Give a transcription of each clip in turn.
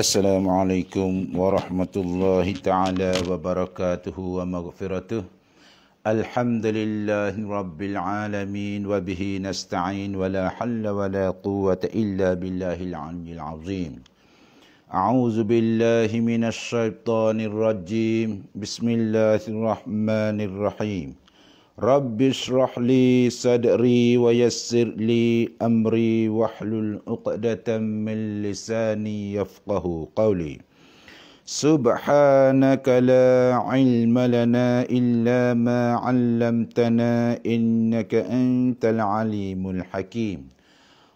Assalamualaikum warahmatullahi taala wabarakatuh wa maghfiratuh. Alhamdulillahi rabbil alamin wa bihi nasta'in wa la halla wa la quwwata illa billahil aliyyil azim. A'udzu billahi minasy syaithanir rajim. Bismillahirrahmanirrahim. رب اشرح لي صدري ويسر لي أمري واحلل عقدة من لساني يفقه قولي سبحانك لا علم لنا إلا ما علمتنا إنك أنت العليم الحكيم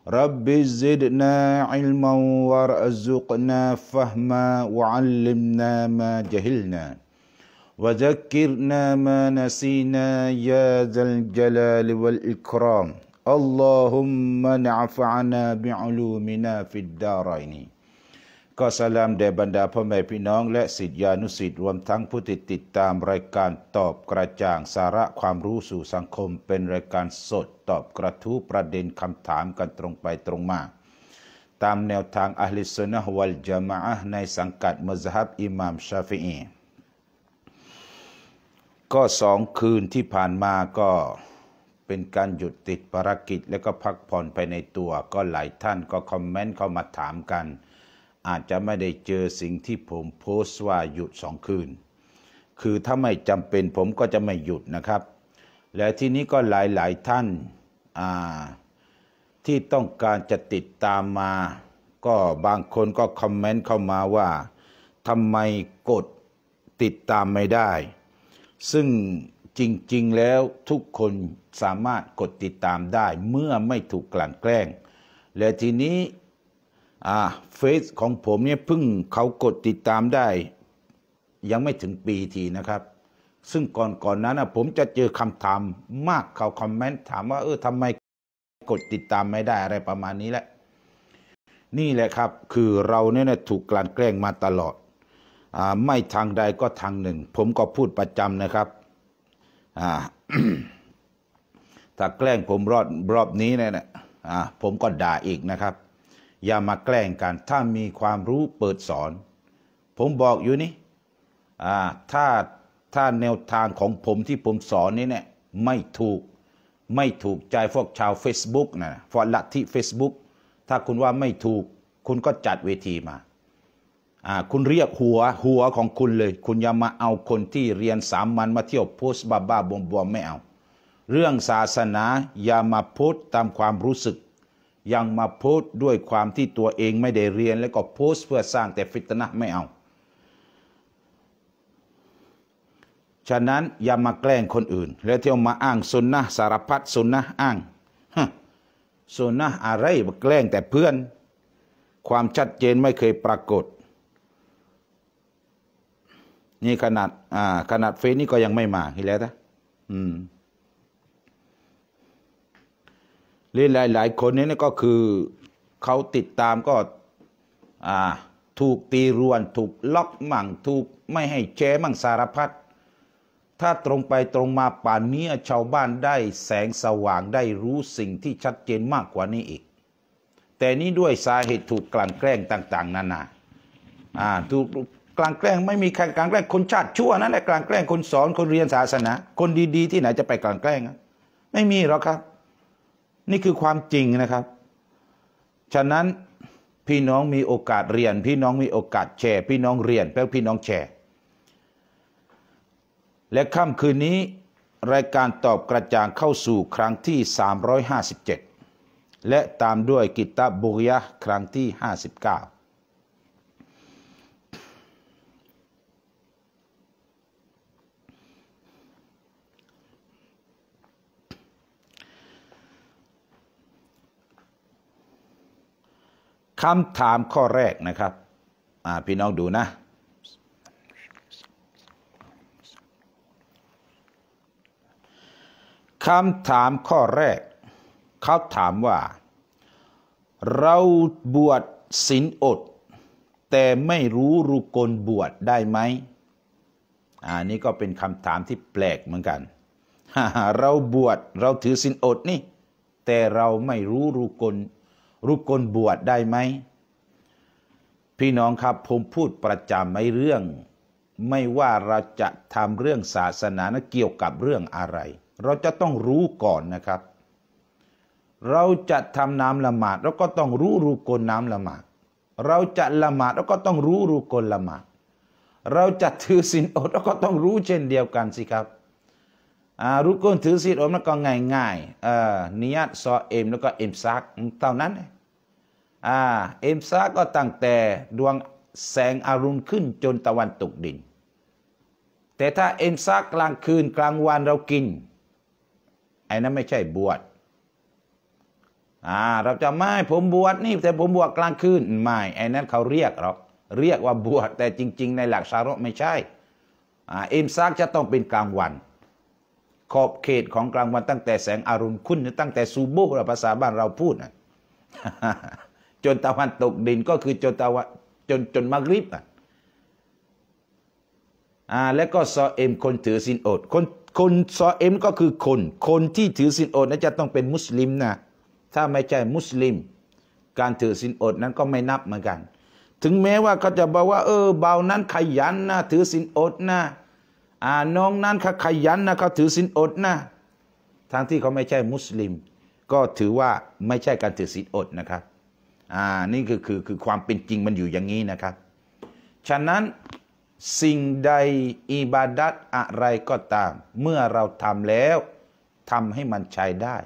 رب زدنا علما وارزقنا فهما وعلمنا ما جهلنا وذكرنا ما نسينا يا ذا الجلال والإكرام اللهم نعفعنا بعلومنا في الدارين ก็สลามแด่บรรดาพ่อแม่พี่น้องและสิทธิานุสิทธิ์รวมทั้งผู้ติดติดตามรายการตอบกระจ่างสาระความรู้สู่สังคม เป็นรายการสดตอบกระทู้ประเด็นคำถามกันตรงไปตรงมาตามแนวทางอัลลิสุนนะวัลจามะในสังกัดมัซฮับอิหม่ามชาฟิอีก็สองคืนที่ผ่านมาก็เป็นการหยุดติดภารกิจ แล้วก็พักผ่อนไปในตัวก็หลายท่านก็คอมเมนต์เข้ามาถามกัน อาจจะไม่ได้เจอสิ่งที่ผมโพสต์ว่าหยุดสองคืน คือถ้าไม่จำเป็นผมก็จะไม่หยุดนะครับ และที่นี้ก็หลายๆ ท่าน ที่ต้องการจะติดตามมา ก็บางคนก็คอมเมนต์เข้ามาว่าทำไมกดติดตามไม่ได้ซึ่งจริงๆแล้วทุกคนสามารถกดติดตามได้ เมื่อไม่ถูกกลั่นแกล้ง และทีนี้เฟซของผมเนี่ยเพิ่งเขากดติดตามได้ ยังไม่ถึงปีทีนะครับ ซึ่งก่อนก่อนนั้นนะผมจะเจอคำถามมากเขาคอมเมนต์ถามว่าเออทำไมกดติดตามไม่ได้อะไรประมาณนี้แหละ นี่แหละครับคือเราเนี่ยถูกกลั่นแกล้งมาตลอดไม่ทางใดก็ทางหนึ่ง ผมก็พูดประจำนะครับถ้าแกล้งผมรอบรอบนี้เนี่ยผมก็ด่าอีกนะครับ อย่ามาแกล้งกัน ถ้ามีความรู้เปิดสอน ผมบอกอยู่นี่ถ้า ถ้าแนวทางของผมที่ผมสอนนี้เนี่ยไม่ถูก ไม่ถูกใจพวกชาว Facebook นะพวกลัทธิ Facebook ถ้าคุณว่าไม่ถูกคุณก็จัดเวทีมาคุณเรียกหัวหัวของคุณเลย คุณอย่ามาเอาคนที่เรียนสามมันมาเที่ยวโพสบ้าบ้าบวมบวมไม่เอา เรื่องศาสนาอย่ามาโพสตามความรู้สึก ยังมาโพสด้วยความที่ตัวเองไม่ได้เรียนแล้วก็โพสเพื่อสร้างแต่ฟิตนะไม่เอา ฉะนั้น อย่ามาแกล้งคนอื่น แล้วเที่ยวมาอ้างสุนนะสารพัดสุนนะอ้างสุนนะอะไรแกล้งแต่เพื่อน ความชัดเจนไม่เคยปรากฏนี่ขนาดอ่าขนาดเฟซนี่ก็ยังไม่มาเห็นแล้วนะ อืมหรือหลายหลายคนนี่ก็คือ เขาติดตามก็ อ่า ถูกตีรวนถูกล็อกมั่งถูก ไม่ให้แชร์มั่งสารพัด ถ้าตรงไปตรงมาป่านนี้ชาวบ้านได้แสงสว่างได้รู้สิ่งที่ชัดเจนมากกว่านี้อีก แต่นี้ด้วยสาเหตุถูกกลั่นแกล้งต่าง ๆ นานาอ่าถูกกลางแกล้งไม่มีใครกลางแกล้ง คนชาติชั่วนั่นแหละกลางแกล้งคนสอนคนเรียนศาสนา คนดีๆ ที่ไหนจะไปกลางแกล้ง ไม่มีหรอกครับ นี่คือความจริงนะครับ ฉะนั้นพี่น้องมีโอกาสเรียน พี่น้องมีโอกาสแชร์ พี่น้องเรียนแปลพี่น้องแชร์ และค่ำคืนนี้รายการตอบกระจ่างเข้าสู่ครั้งที่357และตามด้วยกิตตบุญยะครั้งที่ 59คำถามข้อแรกนะครับพี่น้องดูนะคำถามข้อแรกเขาถามว่า เราบวชศีลอด แต่ไม่รู้รุกลบวชได้ไหมอันนี้ก็เป็นคำถามที่แปลกเหมือนกัน เราบวชเราถือศีลอดนี่แต่เราไม่รู้รุกลรูปกลบวชได้ไหมพี่น้องครับผมพูดประจำไม่เรื่อง ไม่ว่าเราจะทำเรื่องศาสนานะเกี่ยวกับเรื่องอะไร เราจะต้องรู้ก่อนนะครับ เราจะทำน้ำละหมาดเราก็ต้องรู้รูปกลน้ำละหมาดเราจะละหมาดเราก็ต้องรู้รูปกลละหมาดเราจะถือศีลอดเราก็ต้องรู้เช่นเดียวกันสิครับรุกนถือศีลอแม้วก็ง่ายง่ายเนียดซอเอ็มแล้วก็เอ็มซัก เท่านั้นเอ็มซักก็ตั้งแต่ดวงแสงอรุณขึ้นจนตะวันตกดิน แต่ถ้าเอ็มซักกลางคืนกลางวันเรากิน ไอ้นั้นไม่ใช่บวชเราจะไม่ผมบวชนี่ แต่ผมบวชกลางคืนไม่ ไอ้นั้นเขาเรียกหรอกเรียกว่าบวชแต่จริงๆ ในหลักสาระไม่ใช่อเอ็มซักจะต้องเป็นกลางวันขอบเขตของกลางวันตั้งแต่แสงอรุณขึ้นตั้งแต่ซูโบเราภาษาบ้านเราพูดนะจนตะวันตกดินก็คือจนตะวันจนจนมักริบอ่ะอ่าแล้วก็ซอเอ็ม คนถือสินอดคนคนซอเอ็มก็คือคน คนที่ถือสินอดนั้นจะต้องเป็นมุสลิมนะถ้าไม่ใช่มุสลิม การถือสินอดนั้นก็ไม่นับเหมือนกัน ถึงแม้ว่าเขาจะบอกว่า เออเบานั้นขยันนะถือสินอดนะอ่าน้องนั้นเขาขยันนะเขาถือศีลอดนะ ทั้งที่เขาไม่ใช่มุสลิม ก็ถือว่าไม่ใช่ การถือศีลอดนะครับอ่านี่คือคือคือความเป็นจริงมันอยู่อย่างนี้นะครับ ฉะนั้นสิ่งใดอิบาดัตอะไรก็ตาม เมื่อเราทำแล้วทำให้มันใช้ได้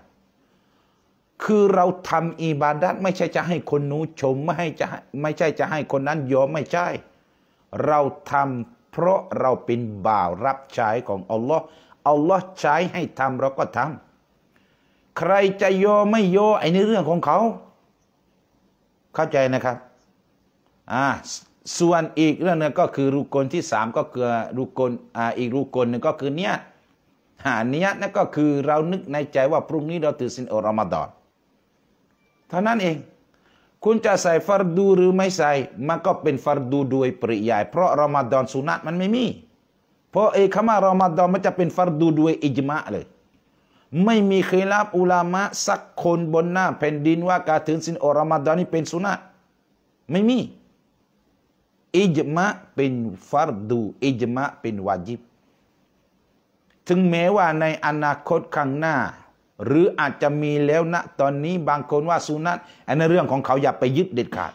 คือเราทำอิบาดัตไม่ใช่จะให้คนนู้ชม ไม่ให้จะไม่ใช่จะให้คนนั้นยอมไม่ใช่ เราทำเพราะเราเป็นบ่าวรับใช้ของอัลลอฮ์อัลลอฮ์ใช้ให้ทำเราก็ทำ ใครจะโยไม่โยไอ้นี่เรื่องของเขา เข้าใจนะครับ อ่า ส่วนอีกเรื่องนึงก็คือรูกลที่สามก็คือรูกลอ่า อีกรูกลหนึ่งก็คือเนี้ยหาเนี้ยนั่นก็คือเรานึกในใจว่าพรุ่งนี้เราตื่นสินอรอมฎอน เท่านั้นเองคุณจะใส่ฟารดูหรือไม่ใส่มันก็เป็นฟารดูโดยปริยาย เพราะรอมฎอนสุนัตมันไม่มี เพราะไอ้คำว่ารอมฎอนมันจะเป็นฟารดูโดยอิจมะเลย ไม่มีเครับอุลามะ สักคนบนหน้าแผ่นดินว่าการถือศีลอรอมฎอนนี่เป็นสุนัตไม่มีอิจมะเป็นฟารดูอิจมะเป็นวาจิบ ถึงแม้ว่าในอนาคตข้างหน้าหรืออาจจะมีแล้วนะ ตอนนี้บางคนว่าสุนัตอันนั้นเรื่องของเขาอย่าไปยึดเด็ดขาด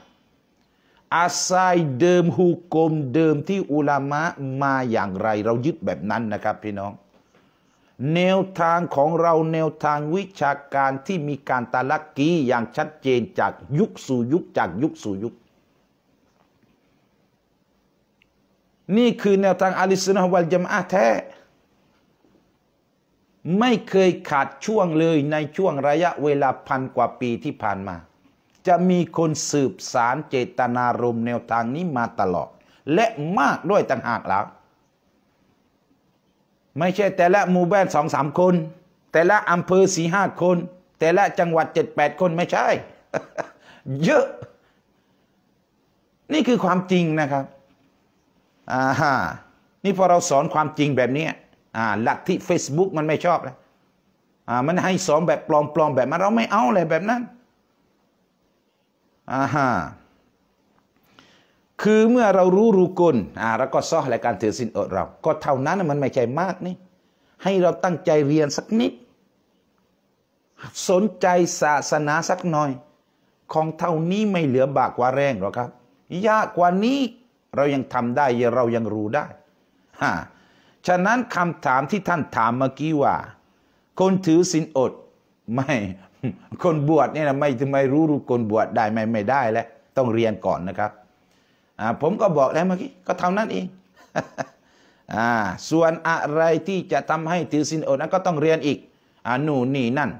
อาศัยเดิมฮุกมเดิมที่อุลามะมาอย่างไรเรายึดแบบนั้นนะครับพี่น้อง แนวทางของเราแนวทางวิชาการที่มีการตาลักกีอย่างชัดเจนจากยุคสู่ยุคจากยุคสู่ยุค นี่คือแนวทางอาลิสุนฮวัลจามะแท้ไม่เคยขาดช่วงเลยในช่วงระยะเวลาพันกว่าปีที่ผ่านมา จะมีคนสืบสารเจตนารมณ์แนวทางนี้มาตลอด และมากด้วยต่างหากหลักไม่ใช่แต่ละหมู่บ้านสองสามคน แต่ละอำเภอสี่ห้าคน แต่ละจังหวัดเจ็ดแปดคนไม่ใช่ เยอะ นี่คือความจริงนะครับอ่าฮะนี่พอเราสอนความจริงแบบนี้อ่าหลักที่ Facebook มันไม่ชอบเลยอ่ามันให้สอนแบบปลอมๆแบบมันเราไม่เอาเลยแบบนั้นอ่าฮะคือเมื่อเรารู้รูกุลอ่าแล้วก็ซ้อและการถือ สินอดเรา ก็เท่านั้นมันไม่ใช่มากนี่ ให้เราตั้งใจเรียนสักนิด สนใจศาสนาสักหน่อย ของเท่านี้ไม่เหลือบากว่าแรงหรอกครับยากกว่านี้เรายังทำได้เรายังรู้ได้ฮ่าฉะนั้นคำถามที่ท่านถามเมื่อกี้ว่า คนถือศีลอดไม่ คนบวชเนี่ยนะไม่ทำไมรู้รู้คนบวชได้ไม่ไม่ได้แล้วต้องเรียนก่อนนะครับผมก็บอกแล้วเมื่อกี้ก็เท่านั้นเองส่วนอะไรที่จะทำให้ถือศีลอดนั้น ก็ต้องเรียนอีกอนูนี่นั่น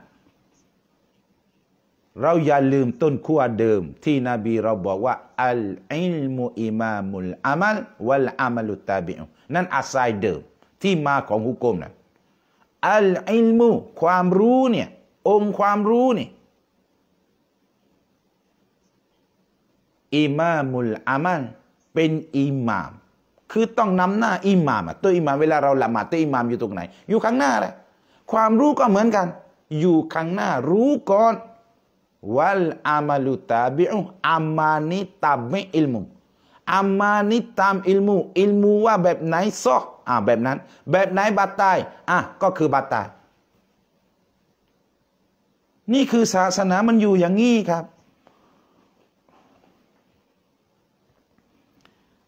เราอย่าลืมต้นขั้วเดิมที่นบีเราบอกว่าอัลอิลมุอิมามุลอามัลวัลอามัลุตาบิอุนั่นอาศัยเดิมที่มาของฮุกกลมนะอัลอิลมูความรู้เนี่ยองค์ความรู้นี่อิมามุลอามันเป็นอิหมาม คือต้องนำหน้าอิหมามตัวอิหมามเวลาเราละหมาดตัวอิหมามอยู่ตรงไหนอยู่ข้างหน้าแหละความรู้ก็เหมือนกัน อยู่ข้างหน้า รู้ก่อนวัลอามาลุตาบิอุอามานิตาบิอิลมูอามานิตามอิลมูอิลมูว่าแบบไหนซอกอ่าแบบนั้น แบบไหนบาดตายอ่ะก็คือบาดตายนี่คือศาสนามันอยู่อย่างงี้ครับ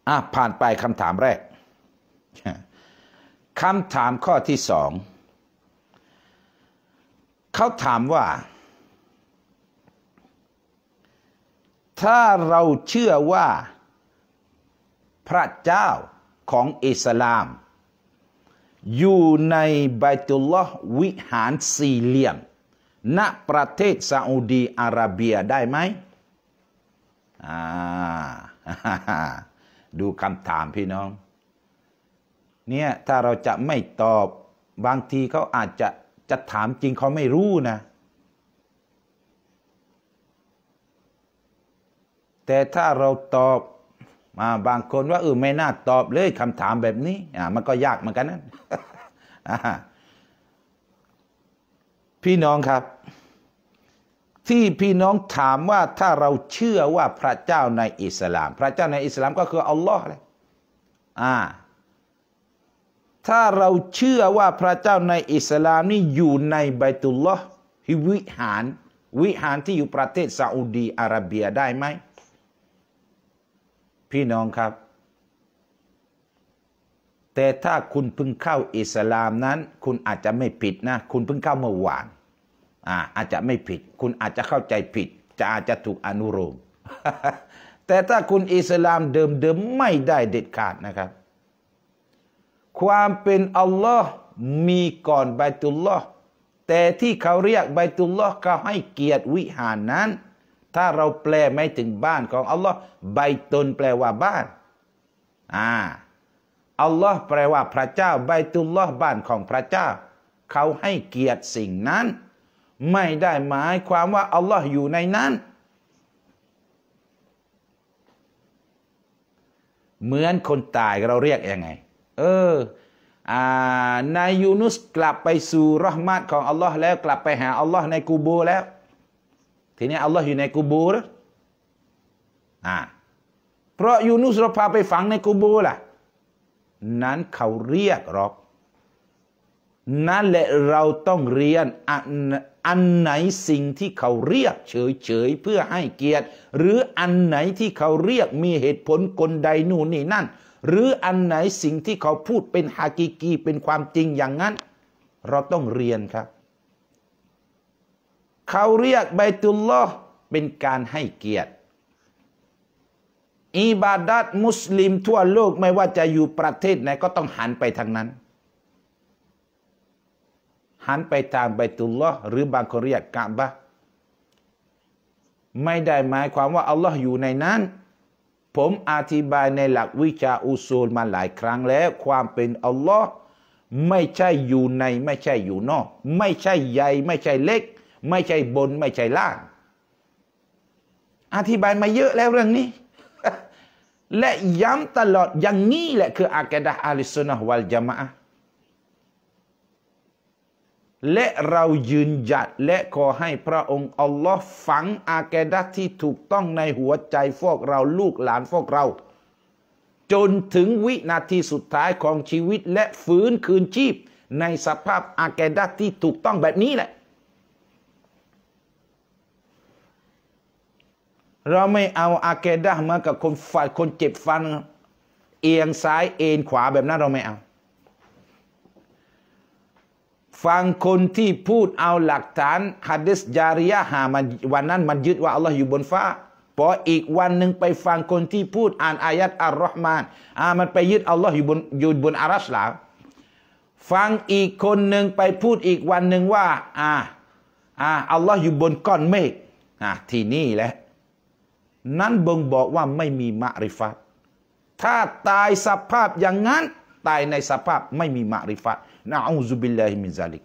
อ่ะผ่านไปคำถามแรกคำถามข้อที่สอง เขาถามว่า ถ้าเราเชื่อว่า พระเจ้าของอิสลามอยู่ในบัยตุลลอฮ์วิหารสี่เหลี่ยมณประเทศซาอุดีอาระเบียได้ไหมอ่าดูคำถามพี่น้อง เนี่ยถ้าเราจะไม่ตอบบางทีเขาอาจจะจะถามจริงเขาไม่รู้นะ แต่ถ้าเราตอบมาบางคนว่าเออไม่น่าตอบเลยคำถามแบบนี้อ่ามันก็ยากเหมือนกันนะพี่น้องครับ ที่พี่น้องถามว่าถ้าเราเชื่อว่าพระเจ้าในอิสลาม พระเจ้าในอิสลามก็คืออัลลอฮ์เลยอ่าถ้าเราเชื่อว่าพระเจ้าในอิสลามนี่อยู่ในใบตุลลอฮ์วิหารวิหารที่อยู่ประเทศซาอุดีอาระเบียได้ไหมพี่น้องครับ แต่ถ้าคุณเพิ่งเข้าอิสลามนั้น คุณอาจจะไม่ผิดนะ คุณเพิ่งเข้าเมื่อวานอาอาจจะไม่ผิด คุณอาจจะเข้าใจผิด จะอาจจะถูกอนุโลมแต่ถ้าคุณอิสลามเดิมๆ ไม่ได้เด็ดขาดนะครับ ความเป็นอัลลอฮ์มีก่อนไบตุลลอฮ์แต่ที่เขาเรียกไบตุลลอฮ์เขาให้เกียรติวิหารนั้นถ้าเราแปลไม่ถึงบ้านของอัลลอฮ์ใบตุนแปลว่าบ้าน อ่าอัลลอฮ์แปลว่าพระเจ้าใบตุลลอฮ์บ้านของพระเจ้า เขาให้เกียรติสิ่งนั้น ไม่ได้หมายความว่าอัลลอฮ์อยู่ในนั้น เหมือนคนตายเราเรียกยังไง เออนายยูนุสกลับไปสู่รหมัดของอัลลอฮ์แล้วกลับไปหาอัลลอฮ์ในกูโบแล้วทีนี้อัลลอฮ์อยู่ในกูบูรอ่าเพราะยูนุสเราพาไปฝังในกูบูล่ะนั้นเขาเรียกรอบนั่นแหละเราต้องเรียนอันอันไหนสิ่งที่เขาเรียก เฉยๆเพื่อให้เกียรติหรืออันไหนที่เขาเรียกมีเหตุผลกลใดนู่นนี่นั่นหรืออันไหนสิ่งที่เขาพูดเป็นฮากิกีเป็นความจริงอย่างนั้น เราต้องเรียนครับเขาเรียกใบตุลลอฮ์เป็นการให้เกียรติ อิบาดัดมุสลิมทั่วโลกไม่ว่าจะอยู่ประเทศไหนก็ต้องหันไปทางนั้น หันไปทางใบตุลลอฮ์หรือบางคนเรียกกะบะ ไม่ได้หมายความว่าอัลลอฮ์อยู่ในนั้น ผมอธิบายในหลักวิชาอุซูลมาหลายครั้งแล้ว ความเป็นอัลลอฮ์ไม่ใช่อยู่ใน ไม่ใช่อยู่นอก ไม่ใช่ใหญ่ไม่ใช่เล็กไม่ใช่บนไม่ใช่ล่าง อธิบายมาเยอะแล้วเรื่องนี้ และย้ำตลอด อย่างนี้แหละคืออากัดะอัลิสุนนะวัลจามะและเรายืนหยัด และขอให้พระองค์อัลลอฮ์ฝังอาแกดัที่ถูกต้องในหัวใจพวกเราลูกหลานพวกเรา จนถึงวินาทีสุดท้ายของชีวิตและฟื้นคืนชีพในสภาพอาแกดัที่ถูกต้องแบบนี้แหละเราไม่เอาอาเกดะมากับคนฝัยคนเจ็บฟันเอียงซ้าย เอ็นขวาแบบนั้นเราไม่เอา ฟังคนที่พูดเอาหลักฐานฮัดดิสจาริยะหามันวันนั้นมันยึดว่าอัลลอฮ์อยู่บนฟ้า พออีกวันหนึ่งไปฟังคนที่พูดอ่านอายัดอัลรอฮ์มานอ่ามันไปยึดอัลลอฮ์อยู่บนอยู่บนอารัชลาฟังอีกคนหนึ่งไปพูดอีกวันหนึ่งว่าอ่าอ่าอัลลอฮ์อยู่บนก้อนเมฆอ่าที่นี่แหละนั้นบ่งบอกว่าไม่มีมะริฟัตถ้าตายสภาพอย่างนั้นตายในสภาพไม่มีมะริฟัตนะอูซุบิลลาฮิมินซาลิก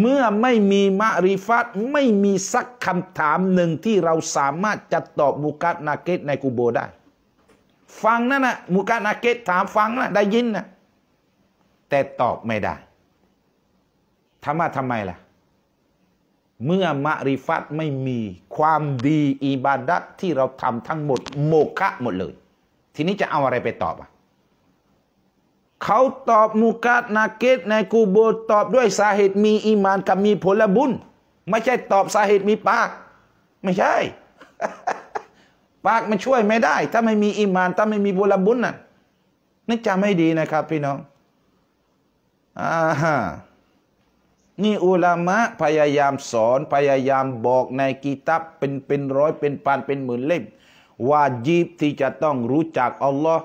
เมื่อไม่มีมะริฟัตไม่มีสักคำถามหนึ่งที่เราสามารถจะตอบมุกัดนาเกตในกูโบได้ ฟังนั่นนะมุกัดนาเกตถามฟังนะได้ยินนะแต่ตอบไม่ได้ทำมาทำไมล่ะเมื่อมะริฟัตไม่มีความดีอิบาดัตที่เราทำทั้งหมดโมฆะหมดเลย ทีนี้จะเอาอะไรไปตอบอ่ะเขาตอบมุกัดนาเกตในกูโบตอบด้วยสาเหตุมีอีมานกับมีผลบุญไม่ใช่ตอบสาเหตุมีปาก ไม่ใช่ ปากมันช่วยไม่ได้ ถ้าไม่มีอีมาน ถ้าไม่มีผลบุญน่ะนึกจำให้ดีนะครับ พี่น้องอ่านี่อุลามะพยายามสอนพยายามบอกในกิตับเป็นเป็นร้อยเป็นปานเป็นหมื่นเล่มวาจีบที่จะต้องรู้จักอัลลอฮ์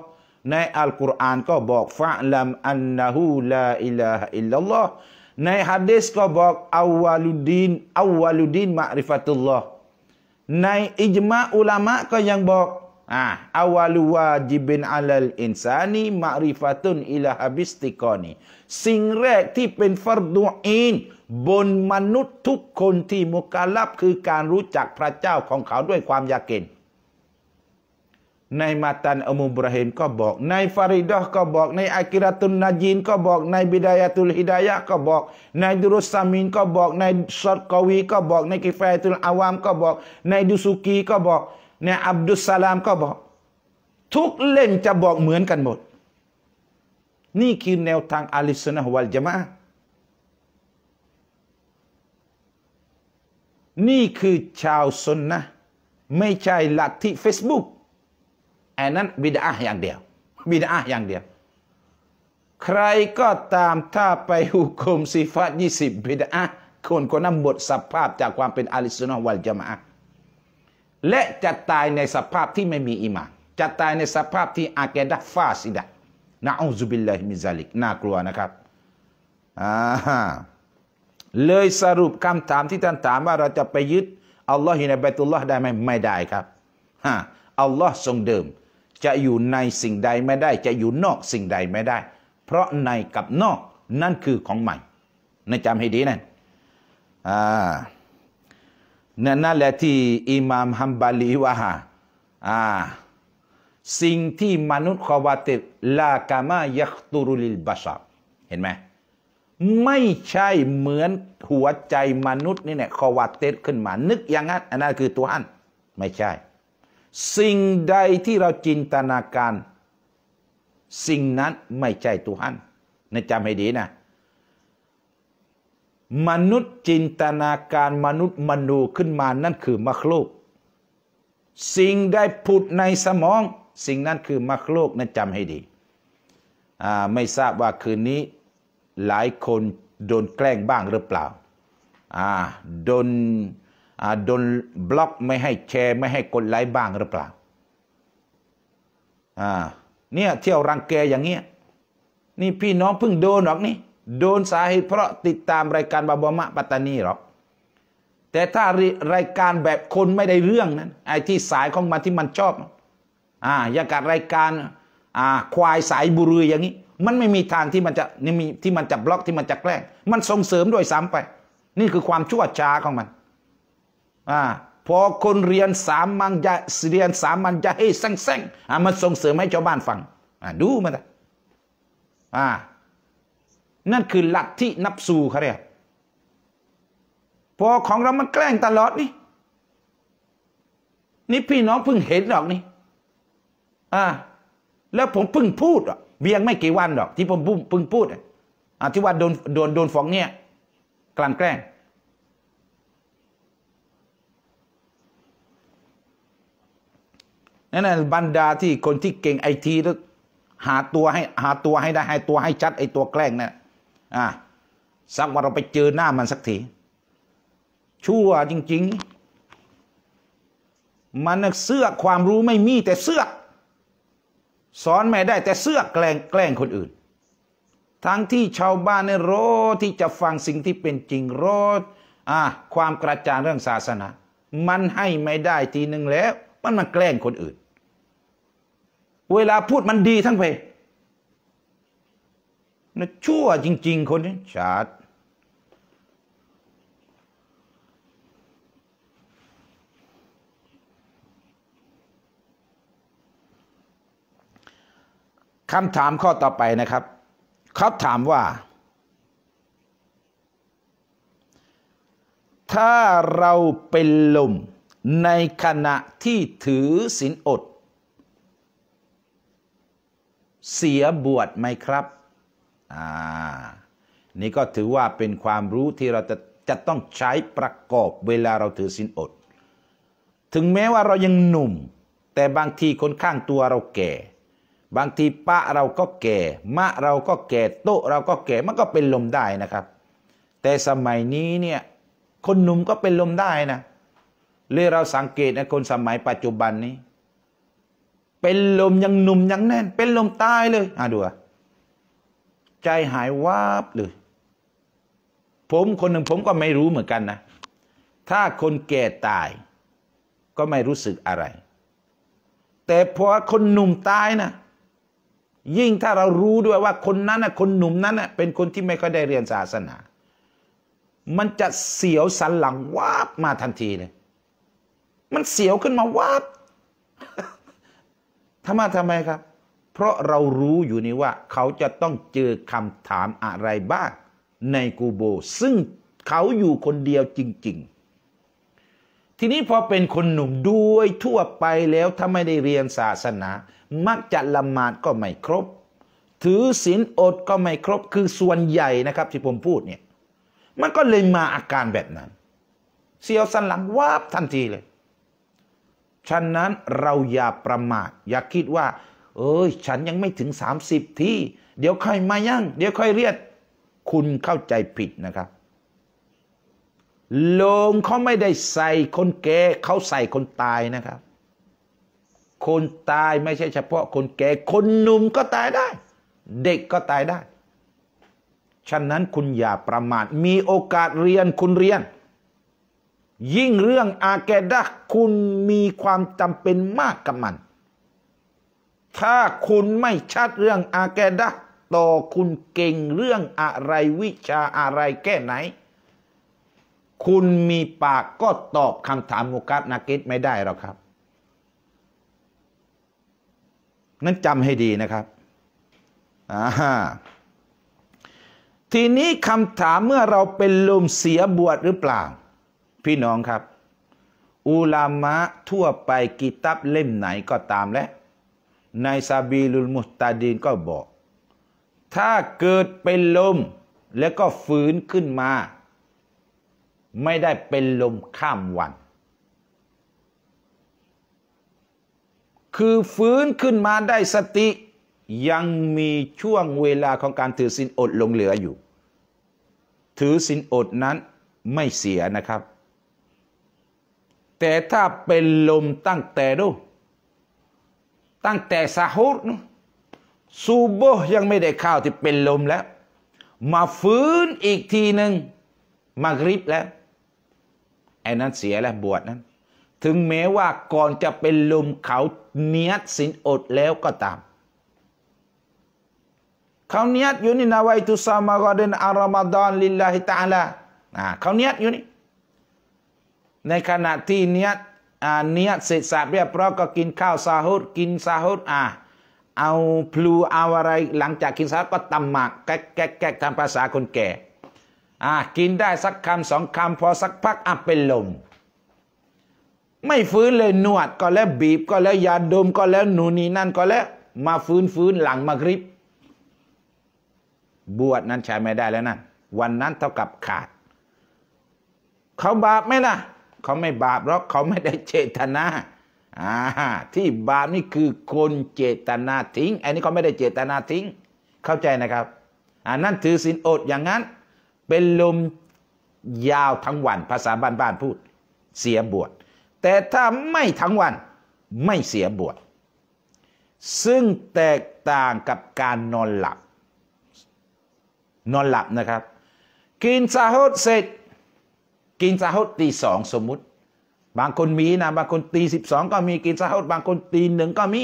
ในอัลกุรอานก็บอกฟะลัมอันนะฮูลาอิลาฮ์อิลลัลลอฮ์ในฮะดีษก็บอกอัวลุดีนอัวลุดีนมะริฟัตุลลอฮ์ในอิจมาอุลามะก็ยังบอก Ah, ha, awal wajibin alal insani ma'rifatun ilah habis tikoni. Singrek ti pen fardu in bon manut tu kon ti mukalab ke kan rujak pracau kong kau duai kwam yakin. Nai matan Abu Ibrahim kau bok, nai Faridah kau bok, nai Akhiratun Najin kau bok, nai Bidayatul Hidayah kau bok, nai Durus Samin kau bok, nai Syarqawi kau bok, nai Kifayatul Awam kau bok, nai Dusuki kau bok. เนี่ยอับดุสลามก็บอก ทุกเล่มจะบอกเหมือนกันหมด นี่คือแนวทางอาลิสนะวัลจามะนี่คือชาวสุนนะไม่ใช่หลักที่เฟซบุ๊กอันนั้นบิดาอย่างเดียว บิดาอย่างเดียว ใครก็ตามถ้าไปหุกมสีฟ้ายี่สิบบิดาคนคนนั้นหมดสภาพ จากความเป็นอาลิสุนวัลจามะและจะตายในสภาพที่ไม่มีอิมานจะตายในสภาพที่อาเกดะฟาสิดะนะอูซุบิลลาฮิมิซาลิกน่ากลัวนะครับอ่าเลยสรุปคำถามที่ท่านถามว่าเราจะไปยึดอัลลอฮ์อยู่ในบตุลลอฮ์ได้ไหมไม่ได้ครับฮะอัลลอฮ์ทรงเดิมจะอยู่ในสิ่งใดไม่ได้ จะอยู่นอกสิ่งใดไม่ได้ เพราะในกับนอกนั่นคือของใหม่ในจำให้ดีนะ อ่านั่นแหละที่อิหม่ามฮัมบาลีว่าอ่าสิ่งที่มนุษย์ขวาติลากามายักตุรุลิลบาชาเห็นไหมไม่ใช่เหมือนหัวใจมนุษย์นี่เนี่ยขวาติขึ้นมานึกอย่างนั้นอันนั้นคือตัวอันไม่ใช่ สิ่งใดที่เราจินตนาการ สิ่งนั้นไม่ใช่ตัวอันนะจำให้ดีนะมนุษย์จินตนาการมนุษย์มนูขึ้นมานั่นคือมรคลูกสิ่งได้ผุดในสมอง สิ่งนั้นคือมรคลูกนะจำให้ดีไม่ทราบว่าคืนนี้หลายคนโดนแกล้งบ้างหรือเปล่าโดนโดนบล็อกไม่ให้แชร์ไม่ให้กดไลค์บ้างหรือเปล่า เนี่ยเที่ยวรังแกอย่างเงี้ยนี่พี่น้องเพิ่งโดนหรอกนี่โดนสาเหตุเพราะติดตามรายการบาบามะปัตตานีหรอกแต่ถ้ารายการแบบคนไม่ได้เรื่องนั้น ไอ้ที่สายของมันที่มันชอบอ่าอย่างการรายการ อ่า ควายสายบุรยอย่างนี้ มันไม่มีทาง ที่มันจะนี่มีที่มันจะบล็อกที่มันจะแกล้งมันส่งเสริมด้วยซ้าไป นี่คือความชั่วช้าของมัน อ่า พอคนเรียนสามมังจะเรียนสามมันจะให้แซงแซงอ่ามันส่งเสริมให้ชาวบ้านฟังอ่าดูมันอ่านั่นคือหลักที่นับสูเขาเรียกพอของเรามันแกล้งตลอดนี่ นี่พี่น้องเพิ่งเห็นหรอกนี่อ่าแล้วผมเพิ่งพูดอ่ะเบียงไม่กี่วันหรอก ที่ผมเพิ่งพูดอ่ะที่ว่า โดน โดนโดนฟ้องเนี่ย กลั่นแกล้งนั่นแหละบรรดาที่คนที่เก่งไอทีแล้ว หาตัวให้หาตัวให้ได้ ให้ตัวให้ชัดไอตัวแกล้งเนะ่ยอ่ะสักวันเราไปเจอหน้ามันสักทีชั่วจริง ๆ มันเสื้อความรู้ไม่มีแต่เสื้อสอนไม่ได้แต่เสื้อแกล้งแกล้งคนอื่น ทั้งที่ชาวบ้านในี่รอที่จะฟังสิ่งที่เป็นจริงรออ่ะความกระจ่างเรื่องศาสนา มันให้ไม่ได้ทีหนึ่งแล้ว มันมาแกล้งคนอื่น เวลาพูดมันดีทั้งเพนะชั่วจริง ๆคนนี้ชาติคำถามข้อต่อไปนะครับ เขาถามว่า ถ้าเราเป็นลมในขณะที่ถือศีลอด เสียบวชไหมครับอ่านี่ก็ถือว่าเป็นความรู้ที่เราจะจะต้องใช้ประกอบเวลาเราถือสินอด ถึงแม้ว่าเรายังหนุ่ม แต่บางทีคนข้างตัวเราแก่ บางทีป้าเราก็แก่ มะเราก็แก่โตเราก็แก่มันก็เป็นลมได้นะครับ แต่สมัยนี้เนี่ยคนหนุ่มก็เป็นลมได้นะเลยเราสังเกตนะคนสมัยปัจจุบันนี้ เป็นลมยังหนุ่มยังแน่น เป็นลมตายเลยอ่ะดูอ่ะใจหายวาบเลย ผมคนหนึ่งผมก็ไม่รู้เหมือนกันนะ ถ้าคนแก่ตายก็ไม่รู้สึกอะไร แต่พอคนหนุ่มตายนะ ยิ่งถ้าเรารู้ด้วยว่าคนนั้นนะคนหนุ่มนั้นนะเป็นคนที่ไม่ค่อยได้เรียนศาสนา มันจะเสียวสันหลังวาบมาทันทีเลย มันเสียวขึ้นมาวาบทำไมทำไมครับเพราะเรารู้อยู่นี่ว่า เขาจะต้องเจอคำถามอะไรบ้างในกูโบ ซึ่งเขาอยู่คนเดียวจริง ๆ ทีนี้พอเป็นคนหนุ่มด้วยทั่วไปแล้ว ถ้าไม่ได้เรียนศาสนา มักจะละหมาดก็ไม่ครบ ถือศีลอดก็ไม่ครบคือส่วนใหญ่นะครับ ที่ผมพูดเนี่ยมันก็เลยมาอาการแบบนั้น เสียวสันหลังวาบทันทีเลย ฉะนั้นเราอย่าประมาทอย่าคิดว่าเอ้ยฉันยังไม่ถึง 30 ที่เดี๋ยวค่อยมายั่งเดี๋ยวค่อยเรียกคุณเข้าใจผิดนะครับลงเขาไม่ได้ใส่คนแก่เขาใส่คนตายนะครับ คนตายไม่ใช่เฉพาะ คนแก่คนหนุ่มก็ตายได้ เด็กก็ตายได้ ฉะนั้นคุณอย่าประมาทมีโอกาสเรียนคุณเรียน ยิ่งเรื่องอาแกดักคุณมีความจำเป็นมากกับมันถ้าคุณไม่ชัดเรื่องอาแกดะต่อคุณเก่งเรื่องอะไรวิชาอะไรแค่ไหน คุณมีปากก็ตอบคำถามมุกัสนากิดไม่ได้หรอกครับ นั้นจำให้ดีนะครับ อ่าทีนี้คำถามเมื่อเราเป็นลมเสียบวชหรือเปล่า พี่น้องครับ อุลามะทั่วไปกิตับเล่มไหนก็ตามแล้วในซาบีลุลมุตาดีนก็บอก ถ้าเกิดเป็นลมแล้วก็ฟื้นขึ้นมา ไม่ได้เป็นลมข้ามวัน คือฟื้นขึ้นมาได้สติ ยังมีช่วงเวลาของการถือสินอดลงเหลืออยู่ ถือสินอดนั้นไม่เสียนะครับ แต่ถ้าเป็นลมตั้งแต่รู้ตั้งแต่สาฮุดซูโบยังไม่ได้ข้าวที่เป็นลมแล้ว มาฟื้นอีกทีหนึ่งมากริบแล้วไอ้นั้นเสียแล้วบวชนั้น ถึงแม้ว่าก่อนจะเป็นลมเขาเนียดสินอดแล้วก็ตาม เขาเนียดอยู่นี่นาวัยทุสามากอดินอารามดอนลิลลาฮิตาลาเขาเนียดอยู่นี่ในขณะที่เนียดอาเนียเสร็จสับเรียบร้อยก็กินข้าวซาฮุดกินซาฮุดอ่ะเอาพลูเอาอะไรหลังจากกินซาฮุดก็ตำหมักแก๊แก๊แก๊ทำภาษาคนแก่อ่ะกินได้สักคำสองคำพอสักพักอ่ะเป็นลมไม่ฟื้นเลยนวด ก็แล้วบีบก็แล้วยาดมก็แล้วหนูนี่นั่นก็แล้วมาฟื้นฟื้นหลังมากริบบวชนั้นใช้ไม่ได้แล้วนะวันนั้นเท่ากับขาดเขาบาปไหมนะเขาไม่บาปหรอกเขาไม่ได้เจตนาที่บาปนี่คือคนเจตนาทิ้งอันนี้เขาไม่ได้เจตนาทิ้งเข้าใจนะครับอนนั่นถือศีลอดอย่างนั้น เป็นลมยาวทั้งวัน ภาษาบ้านๆพูดเสียบวชแต่ถ้าไม่ทั้งวันไม่เสียบวชซึ่งแตกต่างกับการนอนหลับนอนหลับนะครับ กินสาหดเสร็จกินซาฮุดตีสองสมมุติ บางคนมีนะบางคนตีสิบสองก็มีกินซาฮุดบางคนตีหนึ่งก็มี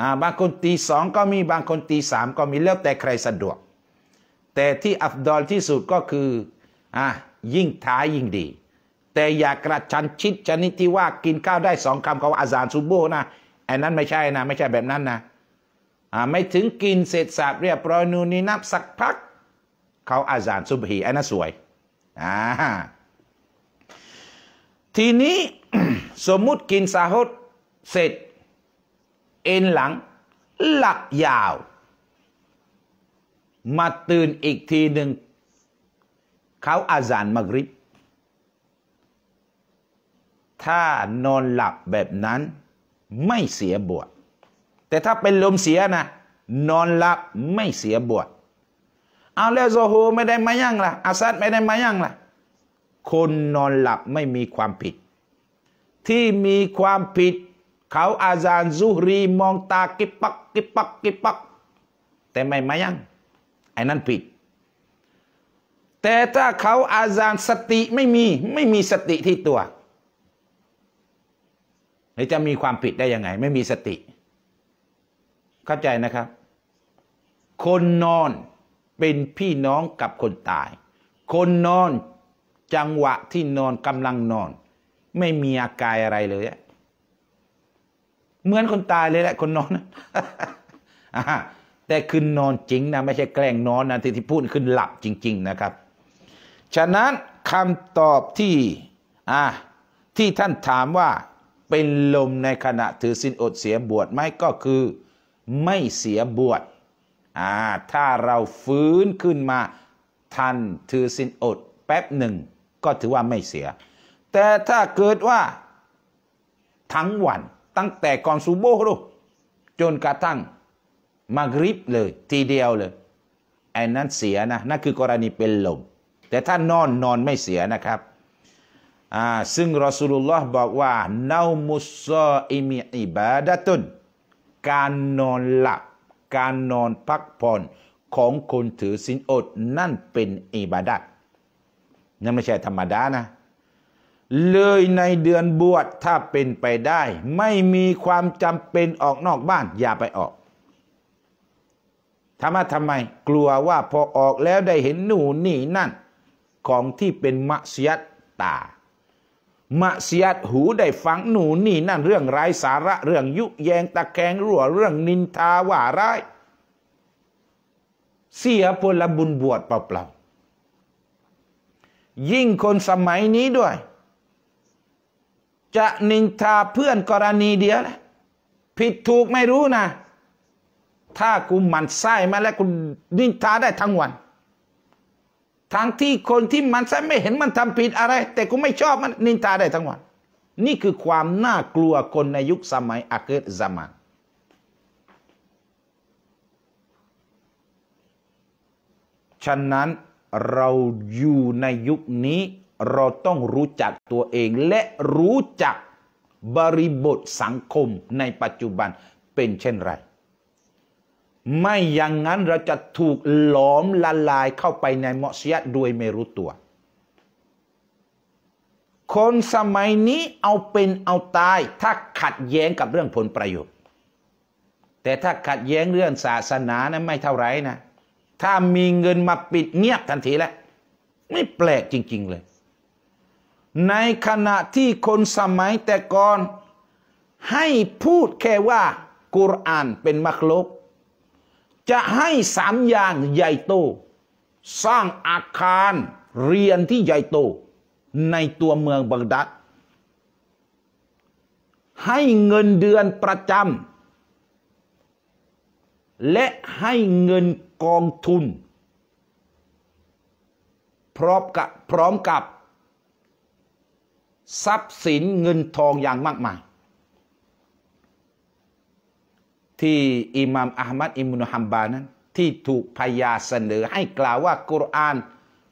อ่าบางคนตีสองก็มีบางคนตีสามก็มีแล้วแต่ใครสะดวก แต่ที่อัฟดอลที่สุดก็คืออ่ายิ่งท้ายยิ่งดี แต่อย่ากระชันชิดชนิดที่ว่ากินข้าวได้สองคำเขาอาซานซูโบนะไอ้นั้นไม่ใช่นะไม่ใช่แบบนั้นนะอ่าไม่ถึงกินเสร็จสับเรียบร้อยนูนนีนับสักพักเขาอาซานซุบฮีไอ้นั้นสวยอ่าทีนี้สมมุติกินสาหดเสร็จเอ็นหลังหลับยาว มาตื่นอีกทีหนึ่งเขาอาจารย์มากริบถ้านอนหลับแบบนั้นไม่เสียบวชแต่ถ้าเป็นลมเสียนะนอนหลับไม่เสียบวชเอาแล้วโซโฮไม่ได้มายั่งล่ะอาซัดไม่ได้มายั่งล่ะคนนอนหลับไม่มีความผิด ที่มีความผิด เขาอาจารย์ซุรี มองตากิปักกิปักกิปัก แต่ไม่มายังไอ้นั้นผิด แต่ถ้าเขาอาจารย์สติไม่มี ไม่มีสติที่ตัวจะมีความผิดได้ยังไง ไม่มีสติ เข้าใจนะครับ คนนอนเป็นพี่น้องกับคนตาย คนนอนจังหวะที่นอนกำลังนอน ไม่มีอาการอะไรเลย เหมือนคนตายเลยแหละคนนอนแต่คืนนอนจริงนะไม่ใช่แกล้งนอนนะที่ที่พูดคือหลับจริง ๆ นะครับ ฉะนั้นคำตอบที่ที่ ท่านถามว่าเป็นลมในขณะ ถือสินอดเสียบวชไหมก็คือไม่เสียบวชถ้าเราฟื้นขึ้นมา ทันถือสินอด แป๊บหนึ่งก็ถือว่าไม่เสีย แต่ถ้าเกิดว่าทั้งวันตั้งแต่ก่อนซูโบรุจนกระทั่งมักริบเลย ทีเดียวเลยไอ้นั้นเสียนะนั่นคือกรณีเป็นลมแต่ถ้านอนนอนไม่เสียนะครับซึ่งรอสูลุลลอฮ์บอกว่านามุสซออิมีอิบาดะตุนการนอนหลับการนอนพักผ่อนของคนถือสินอดนั่นเป็นอิบาดัตนั่นไม่ใช่ธรรมดานะ เลยในเดือนบวชถ้าเป็นไปได้ ไม่มีความจำเป็นออกนอกบ้าน อย่าไปออกทำมาทำไม กลัวว่าพอออกแล้วได้เห็นหนูนี่นั่น ของที่เป็นมะเสียตตามะเสียตหูได้ฟังหนูนี่นั่นเรื่องไร้สาระเรื่อง ยุแยงตะแคงรั่วเรื่องนินทาว่าร้าย เสียพลบุญบวชเปล่าๆยิ่งคนสมัยนี้ด้วย จะนินทาเพื่อนกรณีเดียวะผิดถูกไม่รู้นะ ถ้ากูหมันไส้มาแล้วกูนินทาได้ทั้งวัน ทั้งที่คนที่มันไส้ไม่เห็นมันทำผิดอะไร แต่กูไม่ชอบมันนินทาได้ทั้งวันนี่คือความน่ากลัวคนในยุคสมัยอาเกิดสามันฉะนั้นเราอยู่ในยุคนี้เราต้องรู้จักตัวเองและรู้จักบริบทสังคมในปัจจุบันเป็นเช่นไร ไม่อย่างนั้นเราจะถูกหลอมละลายเข้าไปในมอสยะโดยไม่รู้ตัว คนสมัยนี้เอาเป็นเอาตายถ้าขัดแย้งกับเรื่องผลประโยชน์ แต่ถ้าขัดแย้งเรื่องศาสนานะไม่เท่าไรนะถ้ามีเงินมาปิดเงียบทันทีแหละ ไม่แปลกจริงๆเลย ในขณะที่คนสมัยแต่ก่อนให้พูดแค่ว่า กุรอานเป็นมักลกจะให้สามอย่างใหญ่โต สร้างอาคารเรียนที่ใหญ่โต ในตัวเมืองบังดัดให้เงินเดือนประจำและให้เงินกองทุน พร้อมกับพร้อมกับทรัพย์สินเงินทองอย่างมากมายที่อิหม่ามอามัดอิมุนฮัมบานั้นที่ถูกพยาเสนอให้กล่าวว่ากุรอาน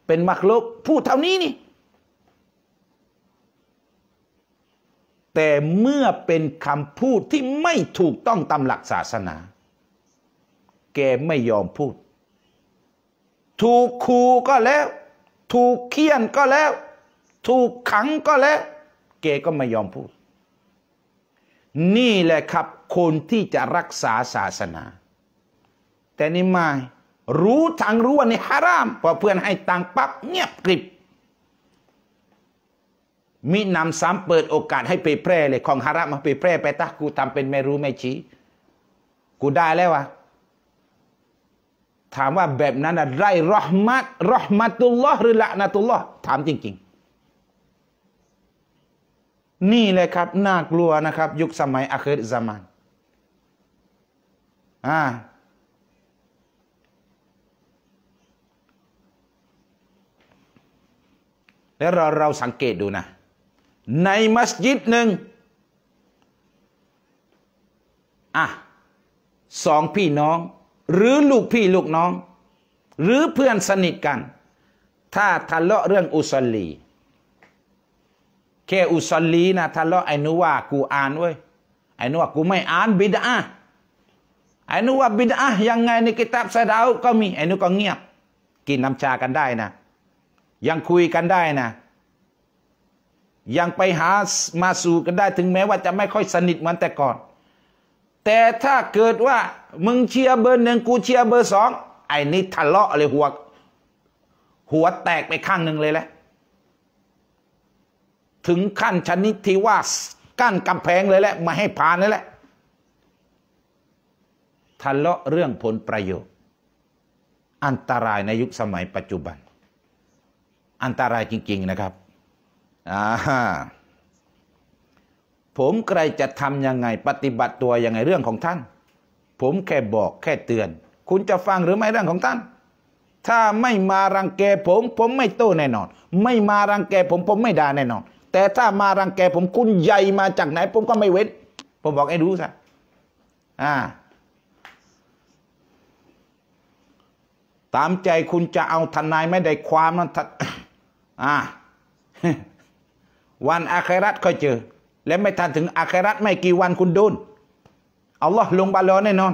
เป็นมักลุกพูดเท่านี้นี่แต่เมื่อเป็นคำพูดที่ไม่ถูกต้องตามหลักศาสนาแกไม่ยอมพูด ถูกคูก็แล้ว ถูกเคี่ยนก็แล้ว ถูกขังก็แล้วแกก็ไม่ยอมพูด นี่แหละครับคนที่จะรักษาศาสนา แต่นี่ไม่รู้ทางรู้ว่านี่ฮารามพอเพื่อนให้ตังปั๊บเงียบกริบ มินำซ้ำเปิดโอกาสให้ไปแพร่ เลยของฮารมมาไปแพร่ไปตะกูทำเป็นไม่รู้ไม่ชี้ กูได้แล้ววะถามว่าแบบนั้นนะไร้รหมัดรหมัตุลลอฮ์หรือละนาตุลลอฮ์ถามจริงๆนี่เลยครับ น่ากลัวนะครับยุคสมัยอาคิรซามานอ่าแล้วเราเราสังเกตดูนะในมัสยิดหนึ่งอ่ะสองพี่น้องหรือลูกพี่ลูกน้อง หรือเพื่อนสนิทกัน ถ้าทะเลาะเรื่องอุสลี แค่อุสลีนะทะเลาะไอ้นูว่ากูอ่านเว้ยไอ้นูว่ากูไม่อ่านบิดาไอ้นูว่าบิดายังไงในกิตาบสะดาวก็มีไอ้นูก็เงียบกินน้ำชากันได้นะ ยังคุยกันได้นะ ยังไปหามาสู่กันได้ถึงแม้ว่าจะไม่ค่อยสนิทเหมือนแต่ก่อนแต่ถ้าเกิดว่ามึงเชียร์เบอร์หนึ่งกูเชียร์เบอร์สองไอ้นี่ทะเลาะเลยหัว หัวแตกไปข้างหนึ่งเลยแหละ ถึงขั้นชนิดที่ว่ากั้นกำแพงเลยแหละมาให้ผ่านเลยแหละ ทะเลาะเรื่องผลประโยชน์อันตรายในยุคสมัยปัจจุบัน อันตรายจริง ๆนะครับอ่าผมใครจะทำยังไง ปฏิบัติตัวยังไง เรื่องของท่าน ผมแค่บอกแค่เตือน คุณจะฟังหรือไม่เรื่องของท่าน ถ้าไม่มารังแกผม ผมไม่โต้แน่นอน ไม่มารังแกผมผมไม่ด่าแน่นอน แต่ถ้ามารังแกผมคุณใหญ่มาจากไหน ผมก็ไม่เว้นผมบอกให้รู้ซะอ่าตามใจคุณจะเอาทนายไม่ได้ความนั้นทัอ่าวันอาคราตค่อยเจอและไม่ทันถึงอาครัตไม่กี่วันคุณดูนอัลลอฮ์ลงบาลอแน่นอน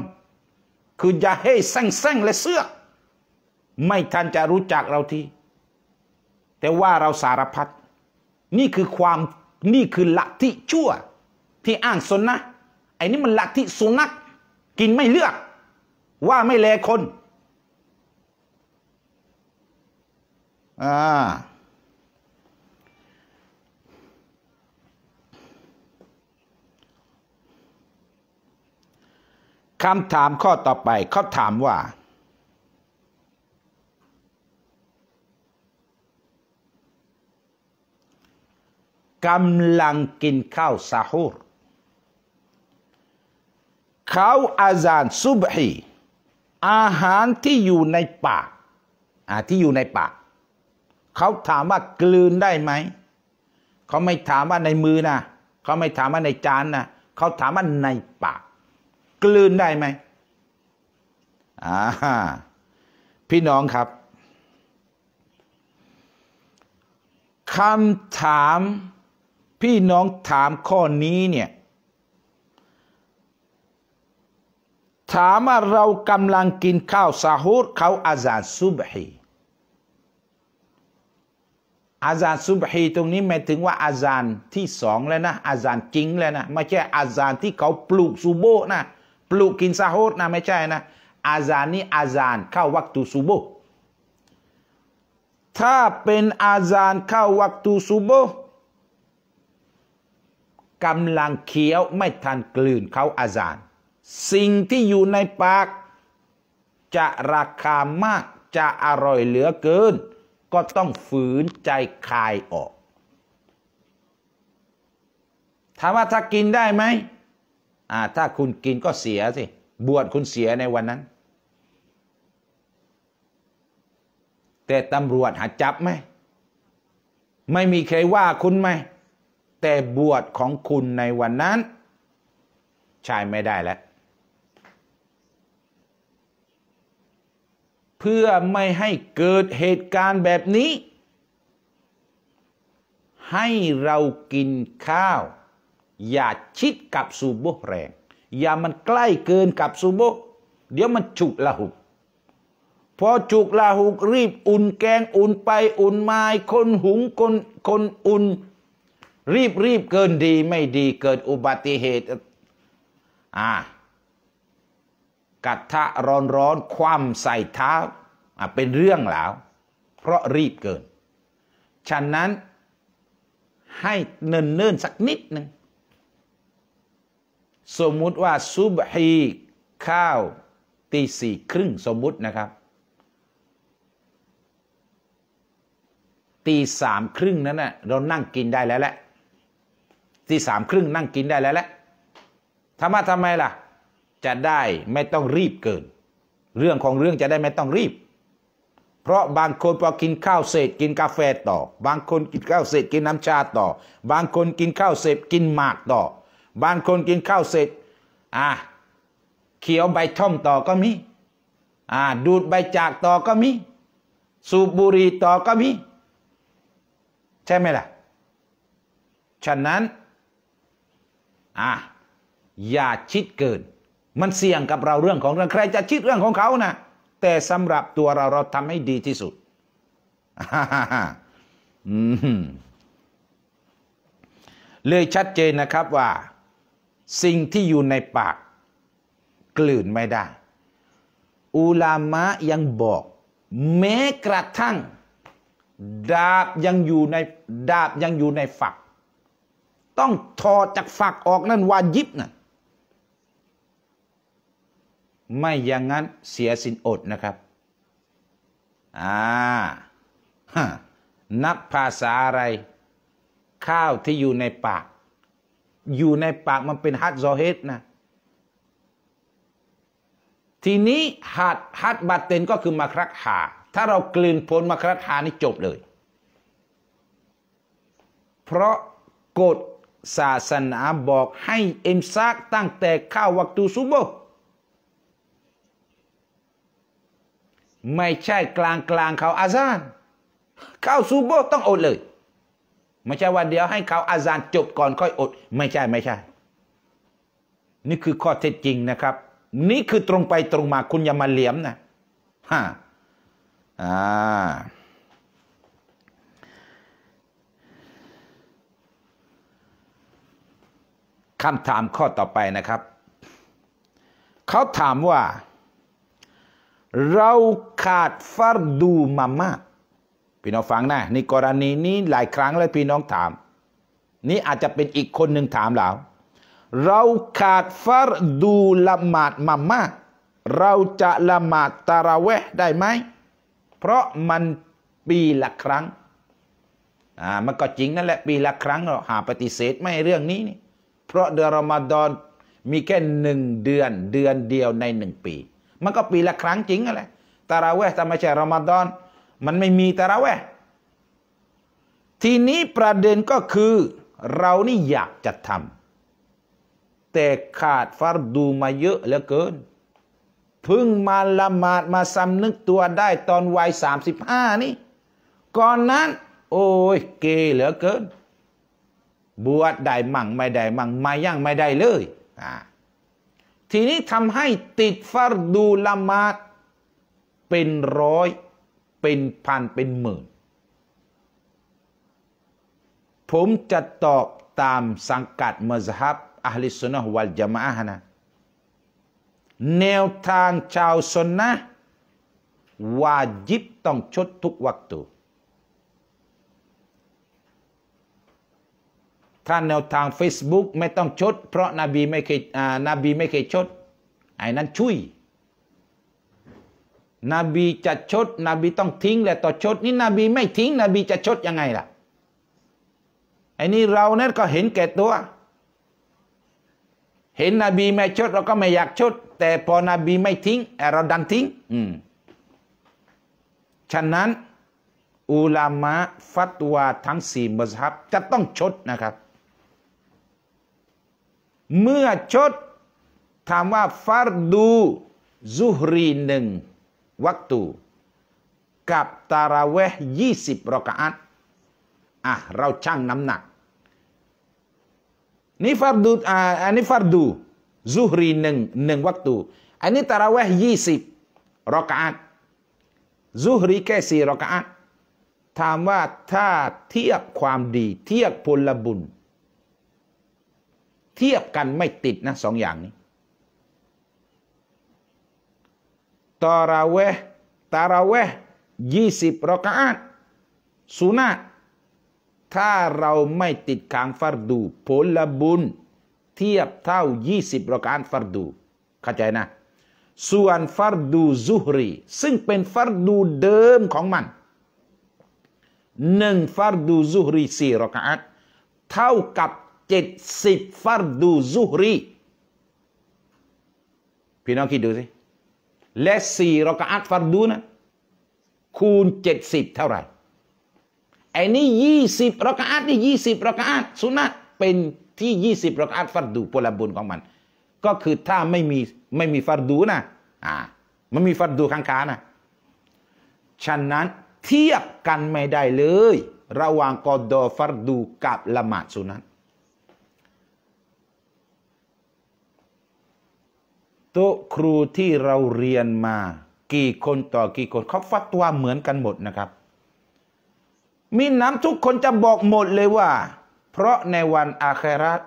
คือจะให้แซงแซงและเสื้อ ไม่ทันจะรู้จักเราที แต่ว่าเราสารพัดนี่คือความนี่คือละทิชั่ว ที่อ้างสนนะไอ้นี่มันละทิสุนัก กินไม่เลือก ว่าไม่แลคนอ่าคำถามข้อต่อไปเขาถามว่ากำลังกินข้าวซาฮูรข้าอาจารย์ซุบฮีอาหารที่อยู่ในปากที่อยู่ในปากเขาถามว่ากลืนได้ไหม เขาไม่ถามว่าในมือนะเขาไม่ถามว่าในจานนะเขาถามว่าในปากลืนได้ไหมอ่า พี่น้องครับคำถามพี่น้องถามข้อนี้เนี่ย ถามว่าเรากำลังกินข้าวซาฮูรเขาอาซาซุบฮี อาซาซุบฮีตรงนี้หมายถึงว่าอาซานที่สองแล้วนะ อาซานจริงแล้วนะ ไม่ใช่อาซานที่เขาปลูกซูโบนะปลุกกินซาฮูดนะไม่ใช่นะอาซานนี่อาซานเข้าวักตุซูโบถ้าเป็นอาซานเข้าวักตุซูโบกำลังเคี้ยว ไม่ทันกลืนเขาอาซาน สิ่งที่อยู่ในปากจะราคามากจะอร่อยเหลือเกิน ก็ต้องฝืนใจคายออกถามว่าถ้ากินได้ไหมอาถ้าคุณกินก็เสียสิ บวชคุณเสียในวันนั้น แต่ตำรวจหาจับไหม ไม่มีใครว่าคุณไหมแต่บวชของคุณในวันนั้นใช่ไม่ได้แล้ว เพื่อไม่ให้เกิดเหตุการณ์แบบนี้ ให้เรากินข้าวอย่าชิดกับซูโบแรง อย่ามันใกล้เกินกับซูโบเดี๋ยวมันฉุกละหุกพอจุกลาหุกรีบอุ่นแกงอุ่นไป อุ่นมาคนหุงคนคนอุ่น รีบรีบเกินดี ไม่ดีเกิดอุบัติเหตุ อ่า กัะทะร้อนร้อนคว่ำใส่เท้าอ่าเป็นเรื่องแล้วเพราะรีบเกิน ฉะนั้นให้เนิ่นเนิ่นสักนิดหนึ่งสมมุติว่าซุบฮีข้าวตีสี่ครึ่งสมมุตินะครับ ตีสามครึ่งนั้นนะ่ะเรานั่งกินได้แล้วแหละตีสามครึ่งนั่งกินได้แล้วแหละทำมาทำไมล่ะ จะได้ไม่ต้องรีบเกิน เรื่องของเรื่องจะได้ไม่ต้องรีบ เพราะบางคนพอกินข้าวเสร็จกินกาแฟต่อ บางคนกินข้าวเสร็จกินน้ำชาต่อ บางคนกินข้าวเสร็จกินหมากต่อบางคนกินข้าวเสร็จ อ่าเขียวใบท่อมต่อก็มีอ่า ดูดใบจากต่อก็มีสูบบุหรี่ต่อก็มีใช่ไหมล่ะ ฉะนั้นอ่าอย่าชิดเกิน มันเสี่ยงกับเราเรื่องของเรื่องใครจะชิดเรื่องของเขานะแต่สำหรับตัวเราเราทำให้ดีที่สุดเลยชัดเจนนะครับว่าสิ่งที่อยู่ในปาก กลืนไม่ได้อุลามะยังบอก แม้กระทั่ง ดาบยังอยู่ในดาบยังอยู่ในฝัก ต้องถอดจากฝักออกนั่นวาญิบนะไม่อย่างนั้นเสียสินอดนะครับอ่านักภาษาอะไร ข้าวที่อยู่ในปากอยู่ในปากมันเป็นฮัดซอเฮตนะ ทีนี้ฮัดฮัดบัตเตนก็คือมาครักหา ถ้าเรากลืนผลมาครักหานี่จบเลย เพราะกฎศาสนาบอกให้เอ็มซากตั้งแต่ข้าววักตูซุโบ ไม่ใช่กลางกลางเขาอาซานข้าวซุโบต้องอดเลยไม่ใช่ว่าเดี๋ยวให้เขาอาจารย์จบก่อน ค่อยอด ไม่ใช่ไม่ใช่ นี่คือข้อเท็จจริงนะครับ นี่คือตรงไปตรงมาคุณอย่ามาเหลี่ยมนะฮะอ่าคำถามข้อต่อไปนะครับ เขาถามว่า เราขาดฟัรดูมามากพี่น้องฟังนะในกรณีนี้หลายครั้งแล้วพี่น้องถาม นี่อาจจะเป็นอีกคนหนึ่งถามเราเราขาดฟัรดูละหมาดมามากเราจะละหมาดตาราเวได้ไหม เพราะมันปีละครั้ง อ่า มันก็จริงนั่นแหละปีละครั้งเราหาปฏิเสธไม่เรื่องนี้นี่ เพราะเดือนรอมฎอนมีแค่หนึ่งเดือนเดือนเดียวในหนึ่งปี มันก็ปีละครั้งจริงนั่นแหละตาราเวทำแต่ไม่ใช่รอมฎอนมันไม่มีแต่เราแวทีนี้ประเด็นก็คือ เรานี่อยากจะทำแต่ขาดฟารดูมาเยอะเหลือเกินพึ่งมาละหมาดมาสำนึกตัวได้ตอนวัยสามสิบห้านี่ก่อนนั้น โอ้ยเกเหลือเกิน บวชได้มั่งไม่ได้มั่งมายั่งไม่ได้เลยทีนี้ทำให้ติดฟารดูละหมาด เป็นร้อยเป็นพันเป็นหมื่น ผมจะตอบตามสังกัด มัซฮับอัลลิสุนนะวัลจามะฮ์นะแนวทางชาวสุนนะวาจิบ ต้องชดทุกวักตุถ้าแนวทาง Facebook ไม่ต้องชด เพราะนาบีไม่เคยนบีไม่เคยชด ไอ้นั้นช่วยนบีจะชดนบีต้องทิ้งแหละต่อชดนี่นบีไม่ทิ้งนบีจะชด ยังไงล่ะไอ้นี่เราเนี่ยก็เห็นแก่ตัว เห็นนบีไม่ชด เราก็ไม่อยากชด แต่พอนบีไม่ทิ้งเราดันทิ้ง อืมฉะนั้นอุลามะฟัตวาทั้งสี่มัสฮับจะต้องชดนะครับ เมื่อชดถามว่าฟารดูซุฮรีหนึ่งวักตุกับตาราเวห์ยี่สิบรอกอัตอ่ะเราชั่งน้ำหนักนี่ฟารดูอ่าอันนี้ฟารดูซูฮรีหนึ่งหนึ่งวัตตุอันนี้ตาราเวห์ยี่สิบรอกอัตซูฮรีแค่สี่รอกอัตถามว่าถ้าเทียบความดี เทียบพลบุญ เทียบกันไม่ติดนะสองอย่างนี้ตอราเวตาราเวยี่สิบรอกาตสุนัตถ้าเราไม่ติดค้างฟารดูผลบุญเทียบเท่ายี่สิบระการฟารดูเข้าใจนะส่วนฟารดูซุฮรีซึ่งเป็นฟารดูเดิมของมันหนึ่งฟารดูซุฮรีสี่ระการเท่ากับเจ็ดสิบฟารดูซุฮรีพี่น้องคิดดูสิและสี่รากาอัตฟัรดูนะคูณเจ็ดสิบเท่าไหร่ไอ้นี่ยี่สิบรากาอัตนี่ยี่สิบรากาอัตสุนัตเป็นที่ยี่สิบรากาอัตฟัรดูพลบุญของมัน ก็คือถ้าไม่มีไม่มีฟัรดูนะอ่ามันมีฟัรดูข้างๆนะฉะนั้นเทียบกันไม่ได้เลย ระหว่างกอดอฟัรดูกับละหมาดสุนัตโตัวครูที่เราเรียนมา กี่คนต่อกี่คนเขาฟัดตัวเหมือนกันหมดนะครับ มีน้ำทุกคนจะบอกหมดเลยว่า เพราะในวันอาคราต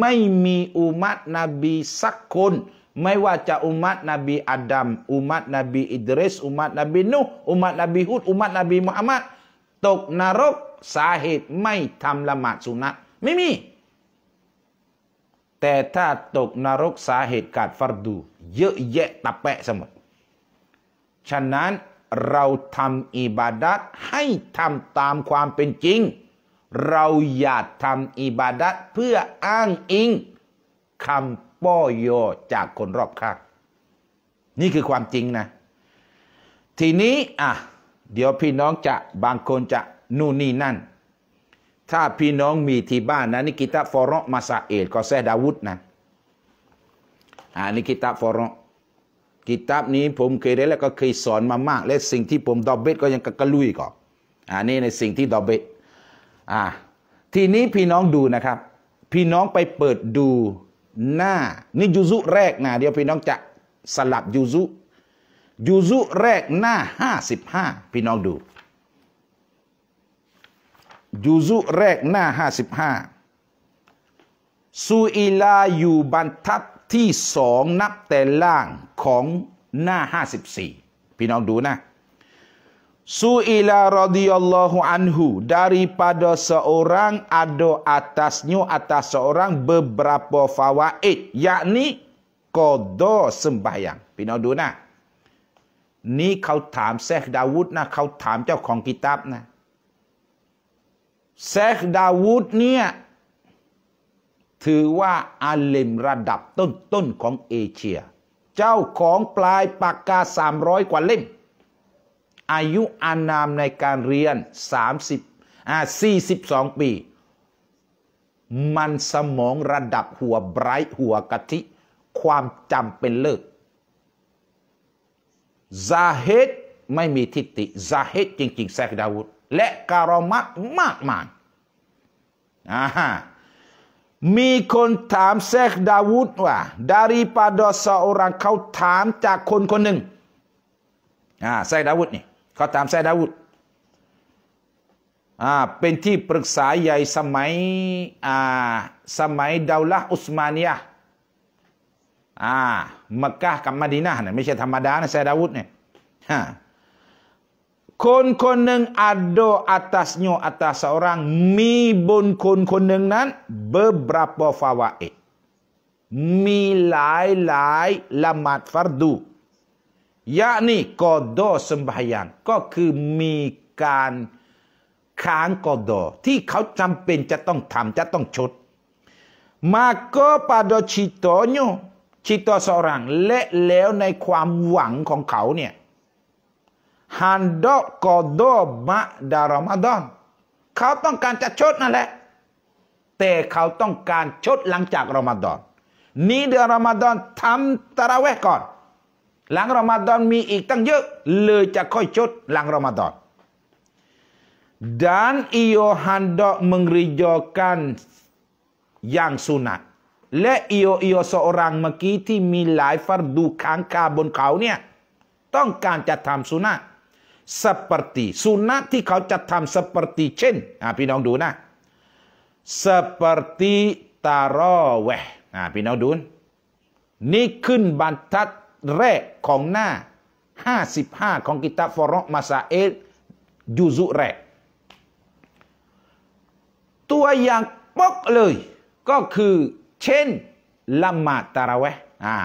ไม่มีอุมัตนาบีสักคน ไม่ว่าจะอุมัตนาบีอาดัมอุมัตนาบีอิดริสอุมัตนาบีนุอุมัตนาบีฮุดอุมัตนาบีมุฮัมมัดตกนรกสาเหตุไม่ทำละหมาดสุนัตไม่มีแต่ถ้าตกนรกสาเหตุการฟัรดู เยอะแยะตะแปะสมดฉะนั้นเราทำอิบาดัตให้ทำตามความเป็นจริง เราอย่าทำอิบาดัตเพื่ออ้างอิงคำป้อโยจากคนรอบข้าง นี่คือความจริงนะ ทีนี้อ่ะเดี๋ยวพี่น้องจะบางคนจะนู่นนี่นั่นถ้าพี่น้องมีที่บ้านนะนี่กิตาฟอร์มาซาเอลก็แซดาวุธนะอันนี้กิตาฟอร์กิตาบนี้ผมเคยเรียนแล้วก็เคยสอนมามากและสิ่งที่ผมดอบเบตก็ยังกระลุยก่อนอันนี้ในสิ่งที่ดอบเบตอ่าทีนี้พี่น้องดูนะครับ พี่น้องไปเปิดดูหน้า นี่ยูซุแรกนะเดี๋ยวพี่น้องจะสลับยูซุยูซุแรกหน้าห้าสิบห้าพี่น้องดูยูซุแรกหน้าห้าสิบห้าซูอิลาอยู่บรรทัดที่สองนับแต่ล่างของหน้าห้าสิบสี่พี่น้องดูนะซูอิลาร a d h i ลล l l a h u anhu d a r i า a d a seorang ada atasnya atas seorang beberapa fawaid yakni qada s e ั b a h y พี่น้องดูนะนี่เขาถามเซคดาวุฒนะเขาถามเจ้าของกิตาบนะแซคดาวูดเนี่ย ถือว่าอาเลมระดับต้นๆของเอเชีย เจ้าของปลายปากกา 300 กว่าเล่ม อายุอานามในการเรียน30อ่า42 ปี มันสมองระดับหัวไบรท์หัวกะทิความจำเป็นเลิกซาเฮตไม่มีทิฏฐิซาเฮตจริงๆแซกดาวุดและกรมัดมากมายมีคนถามเซกดาวุธว่าดาริปาดอสอุรังเขาถามจากคนคนหนึ่งเซกดาวุธนี่เขาถามเซกดาวุธเป็นที่ปรึกษาใหญ่สมัยสมัยดาวละอุสมานียมักกะกับมาดีนาเนี่ยไม่ใช่ธรรมดานะเซกดาวุธเนี่ย kon koneng ado atasnya atas seorang mi bon kon koneng nan beberapa fawaid mi lai lai lamat fardu yakni kodo sembahyang ko ke mi kan kang kodo ti kau campen ja tong tam ja tong chot maka pada citonyo cita seorang lek leo nai kuam wang kong kau ni ฮันดอกกอดมะดารอมาดอนเขาต้องการจะชดนั่นแหละ แต่เขาต้องการชดหลังจากรอมาดอนนี้เดือนรอมาดอนทำตะระเวก่อน หลังรอมาดอนมีอีกตั้งเยอะ เลยจะค่อยชดหลังรอมาดอน dan iyo handok mengerjakan yang sunat และอิโออิโอสอรังเมื่อกี้ที่มีหลายฟัรดูค้างคาบนเขาเนี่ยต้องการจะทำสุนัขสปติสุนัขที่เขาจะทำสปติเช่นพี่น้องดูนะ s e p ต r ตารอเวะ e h พี่น้องดู นี่ขึ้นบรรทัดแรกของหน้า55ของกิตาฟร์มาซาเอลยูซุแรกตัวอย่างปกเลย ก็คือ เช่นละมาตาราเวะอ่า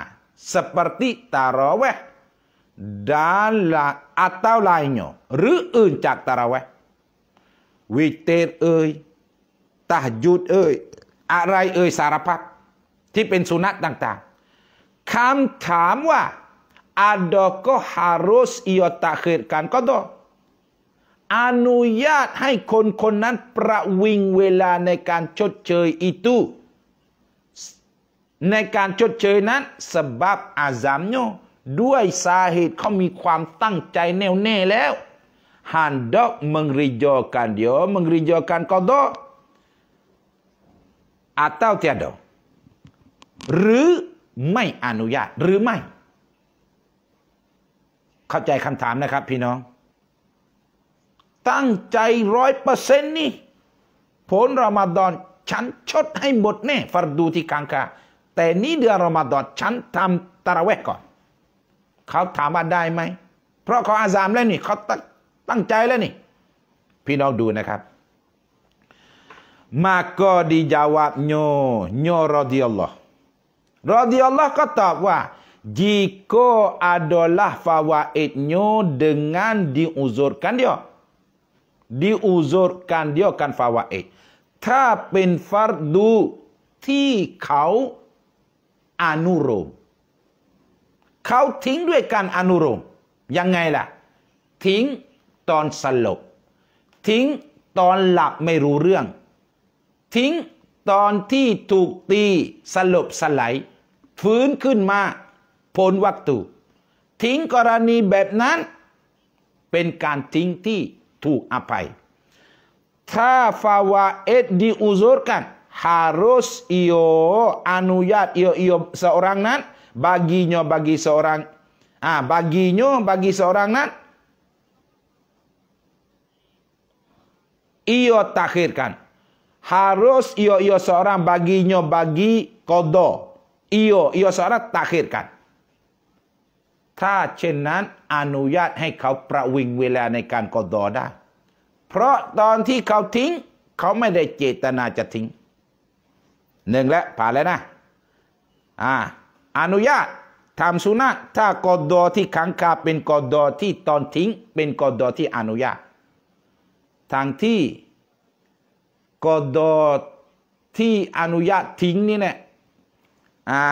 seperti t a r a w e ด a l a m atau lainnya reun cak t a r a า i h witir เอ่ยตาหยุดเอ่ยอะไรเอ่ยสารพัดที่เป็นสุนัตต่างๆคำถามว่าอ d a k ก็ harus ia t a ะ h i r ก a n qada อนุญาตให้คนคนนั้นประวิงเวลาในการชดเชยอิตุในการชดเชยนั้น s บ b a b า z a m n y a ด้วยสาเหตุเขามีความตั้งใจแน่วแน่แล้ว h อกม a งริ n g e r กันเดียวม m งริจ r i j a k a กอ a d a a า a u t i a อ a หรือไม่อนุญาตหรือไม่ เข้าใจคำถามนะครับ พี่น้อง ตั้งใจร้อยเปอร์เซ็นต์นี่ผลรอมฎอนฉันชดให้หมดแน่ ฟัดดูที่กางกาแต่นี้เดือนรอมฎอนฉันทำตะระเวกก่อนขาถามว่าได้ไหม เพราะเขาอาสามแล้วนี่ เขาตั้งใจแล้วนี่ พี่น้องดูนะครับ มาก็ดีจาวะโยโยรอดิอัลลอฮ์ รอดิอัลลอฮ์ก็ตอบว่าจิโกอาดอลาฟาวาเอตโยดึงานดิอุซอร์กันเดียวดิอุซอร์กันเดียวกันฟาวะเอตถ้าเป็นฟาร์ดูที่เขาอนุโลมเขาทิ้งด้วยการอนุรมยังไงล่ะ ทิ้งตอนสลบ ทิ้งตอนหลับไม่รู้เรื่อง ทิ้งตอนที่ถูกตีสลบสลายฟื้นขึ้นมาพ้นวัตถุทิ้งกรณีแบบนั้นเป็นการทิ้งที่ถูกอภัย ถ้าฟาวาเอดดิอุซรกัน harus iyo anuyat iyo i y อ s e ร r a งนั้น baginya bagi seorang ah ha, baginya bagi seorang nak iyo takhirkan harus iyo iyo seorang baginya bagi kodo iyo iyo seorang takhirkan Ta cenan anuyat hai kau prawing wila naikkan kodo dah. เพราะตอนที่เขาทิ้งเขาไม่ได้เจตนาจะทิ้งหนึ่งแล้วผ่านแล้วนะอ่าอนุญาตทำสุนัขถ้ากอดดอที่ขังคาเป็นกอดดอที่ตอนทิ้งเป็นกอดดอที่อนุญาตทางที่กอดดอที่อนุญาตทิ้งนี่เนี่ยอ่า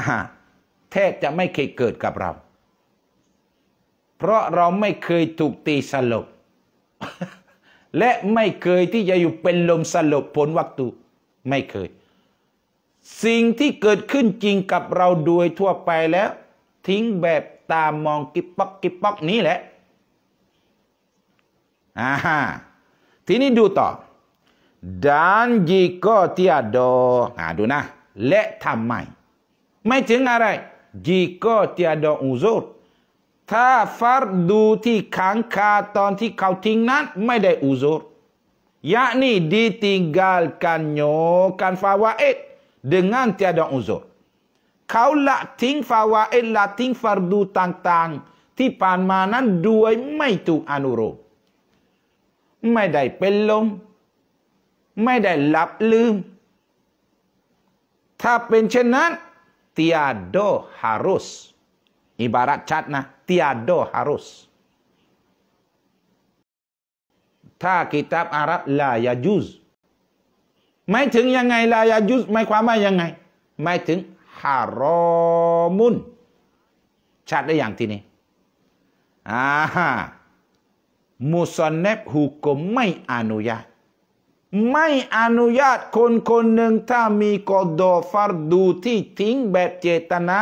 แทบจะไม่เคยเกิดกับเรา เพราะเราไม่เคยถูกตีสลบ และไม่เคยที่จะอยู่เป็นลมสลบผลวัตถุไม่เคยสิ่งที่เกิดขึ้นจริงกับเราโดยทั่วไปแล้ว ทิ้งแบบตามมองกิปบปอกกิปบปอกนี้แหละ อ่าทีนี้ดูต่อ dan jika t i a d ดอ่าดูนะ และทำไมไม่ถึงอะไร jika t i a d ด uzur ถ้าฟาร์ดูที่ขังคาตอนที่เขาทิ้งนั้น ไม่ได้อุซรยะนี่ดิติงกาลกันโยกันฟาวาเอ็ด dengan tiada uzur. Kau lak ting fawa'il lak ting fardu tang-tang. Tipan manan dua mai tu anuro. Mai dai pelom. Mai dai lap lum. Tak pencenan. Tiada harus. Ibarat cat nah. Tiada harus. Tak kitab Arab la yajuz. juz. หมายถึงยังไงลายายุสหมายความว่ายังไงหมายถึงฮารอมุนชัดได้อย่างที่นี้อ่าฮะมุสอนเนบฮุกไม่อนุญาตไม่อนุญาตคนคนหนึ่งถ้ามีกอดอฟาร์ดูที่ทิ้งแบบเจตนา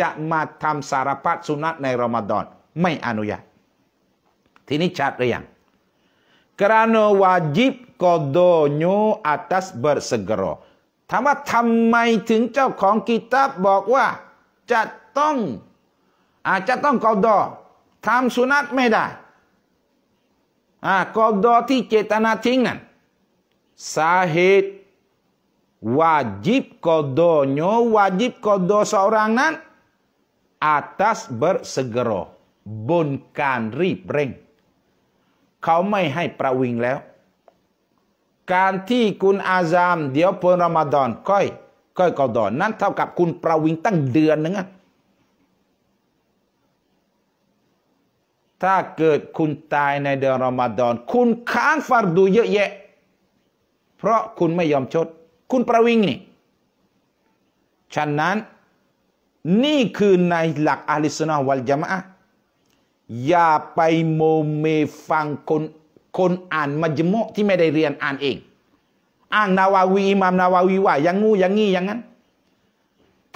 จะมาทำสารพัดสุนัตในรอมฎอน ไม่อนุญาตทีนี้ชัดหรือยัง kerana wajib kodonyo atas bersegera. Tama tamai ting jau kong kitab bok wa jat tong. Ah, jat tong kodo. Tam sunat mai dah. Ah, kodo ti cetana ting nan. Sahid wajib kodonyo wajib kodo seorang nan atas bersegera. Bunkan ribreng. ring. เขาไม่ให้ประวิงแล้ว การที่คุณอาซาม เดี๋ยวเปิรอมฎอนก้อยก้อยกอดอนนั้นเท่ากับคุณประวิงตั้งเดือนนึงอะถ้าเกิดคุณตายในเดือนรอมฎอนคุณค้างฟารดูเยอะแยะ เพราะคุณไม่ยอมชด คุณประวิงนี่ฉะนั้น นี่คือในหลักอัลิสนาวัลจามะอย่าไปโมเมฟังคนคนอ่านมัจมุที่ไม่ได้เรียนอ่านเอง อ้างนาวาวีอิมามนาวาวีว่าอย่างงูอย่างงี้อย่างนั้น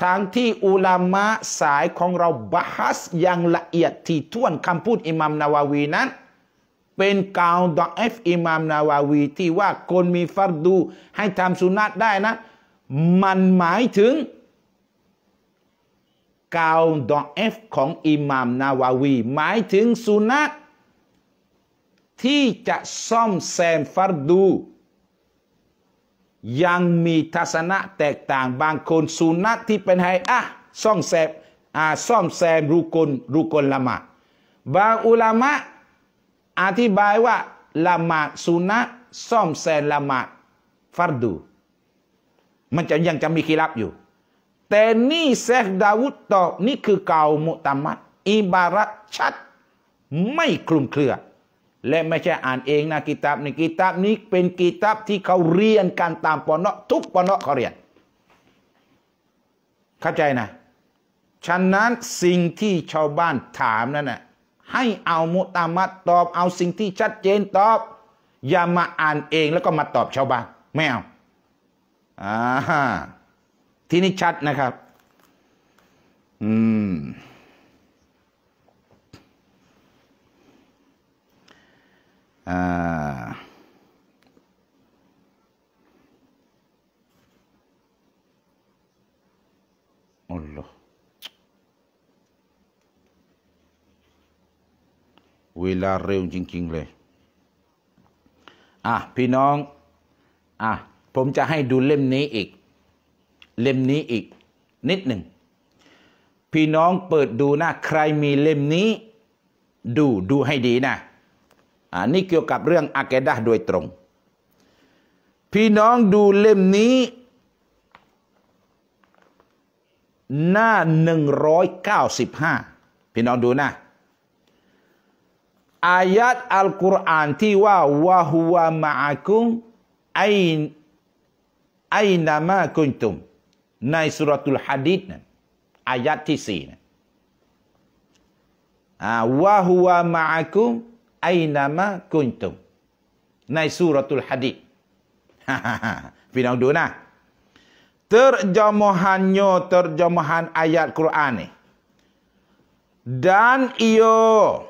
ทางที่อุลามะสายของเราบาฮัสอย่างละเอียดที่ท้วนคำพูดอิมามนาวาวีนั้น เป็นกาวดอเอฟอิมามนาวาวี ที่ว่าคนมีฟัรดู ให้ทำสุนัตได้นะ มันหมายถึงาวดอเอฟของอิหม่าม นาวาวีหมายถึงสุนัขที่จะซ่อมแซมฟัรดู ยังมีทัศนะแตกต่างบางคนสุนัขที่เป็นไฮอะซ่อมแซมอาซ่อมแซมรุกลรุกลละหมาบางอุลามะอธิบายว่า ละหมาสุนัขซ่อมแซมละมาฟัรดู มันจะยังจะมีคีรับอยู่แต่นี่เซกดาวุตอบนี่คือเกามุตามัดอิบารัตชัด ไม่คลุมเครือ และไม่ใช่อ่านเองนะกิตาบในกิตาบนี้เป็นกิตาบที่เขาเรียนการตามปอนเนาะทุกปอนเนาะเขาเรียนเข้าใจนะฉะนั้นสิ่งที่ชาวบ้านถามนั่นนะ่ะให้เอามุตามัดตอบเอาสิ่งที่ชัดเจนตอบอย่ามาอ่านเองแล้วก็มาตอบชาวบ้านไม่เอาอ่าที่นี่ชัดนะครับ อืมอ่า a l l เวลาเร็วจริงๆเลยอ่ะพี่น้อง อ่ะ ผมจะให้ดูเล่มนี้อีกเล่มนี้อีกนิดหนึ่งพี่น้องเปิดดูนะใครมีเล่มนี้ ดูดูให้ดีนะอ่านี่เกี่ยวกับเรื่องอาเกดาโดยตรง พี่น้องดูเล่มนี้หน้า 195 พี่น้องดูนะอายัดอัลกุรอานที่ว่า วะฮุวะมะอากุมไอไอนามะกุนตุม Nai Nai suratul ha, suratul ayat ma ในสุรทูลฮะดิษนะอายัดที่สี่นะว่าหัวมาคุมไอนามะกุนตุมในสุรทูลฮะดิษพี่น้องดูนะ Terjemahannya, terjemahan ayat Quran ni. Dan ia,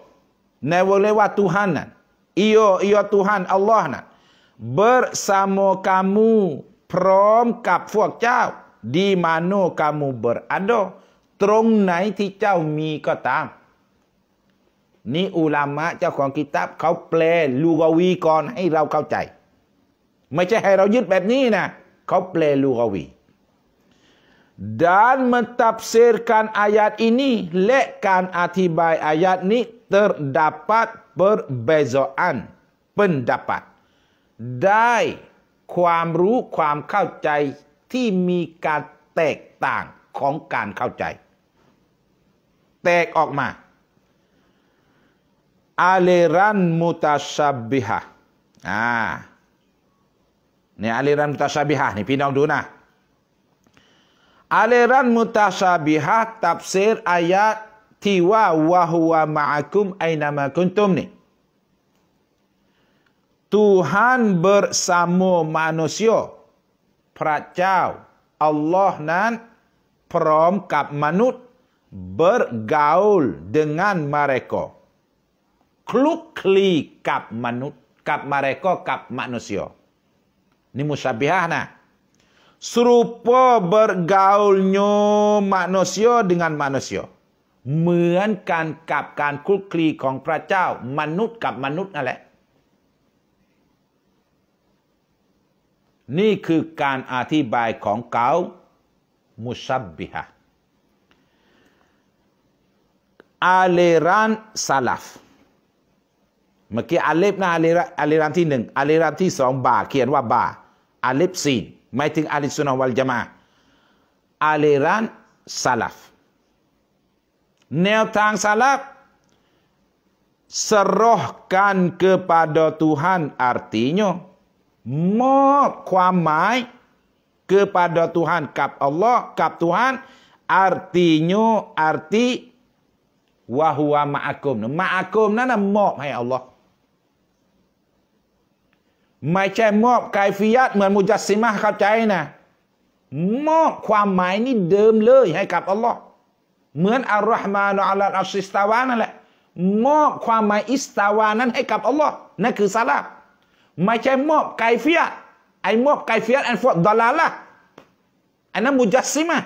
newa-newa Tuhan nan. iyo iyo Tuhan Allah nan. Bersama kamu, prom kap fuak jauh di mana kamu berada terung nai ti cau mi ko tam ni ulama เจ้าของ kitab kon, เขาแปลลูกวีก่อนให้เราเข้าใจไม่ใช่ให้เรายึดแบบนี้นะเขาแปลลูกวี dan mentafsirkan ayat ini lekan atibai ayat ni terdapat perbezaan pendapat ได้ความรู้ความเข้าใจที่มีการแตกต่างของการเข้าใจ แตกออกมาอาเลรันมุตาชบิฮะอ่าเนี่ยอาเลรันมุตาชบิฮะนี่พี่น้องดูนะอาเลรันมุตาชบิฮะตับเซรอายะที่ว่าวะฮุวะมะอาคุมไอนามะคุนตุมนี่ Tuhan bersama m a n u s i ยพระเจ้าอัลลอฮ์นั้นพร้อมกับมนุษย์ bergaul dengan mereka คลุกคลีกับมนุษย์กับ mereka กับมนุษย์นี่มุชาบิฮานะ serupa bergaulnya manusia dengan manusia เหมือนกันกับการคลุกคลีของพระเจ้ามนุษย์กับมนุษย์นั่นแหละนี่คือการอธิบายของเกามุชับบิฮะอาเลรันซาลาฟเมื่อกี้อาเลฟนะอาเลรอาเลรันที่หนึ่งอาเลรันที่สองบา เขียนว่าบาอาเลฟซีนม่ถึงอาลิสุนวัลจามาอาเลรันซาลาฟแนวทางซาลาฟ s e r o กันเกปาดอตุฮันอาร์ติโย mop ความหมาย kepada Tuhan kap Allah kap Tuhan artinya arti wahwa ma'akum ma ma'akum nana mop hai Allah macam mop kaifiat เหมือน mujassimah เข้าใจนะมอบความหมายนี้เดิมเลยให้กับอัลลอฮ์เหมือนอัลรอฮ์มานอัลลอฮ์อัสซิสตาวานั่นแหละมอบความหมายอิสตาวานั้นให้กับอัลลอฮ์นั่นคือซาลาห์ไม่ใช่มอบไกเฟียไอ้มอบไกเฟียอันฟอดดอลลาละอันนั้นมุจัสซิมะ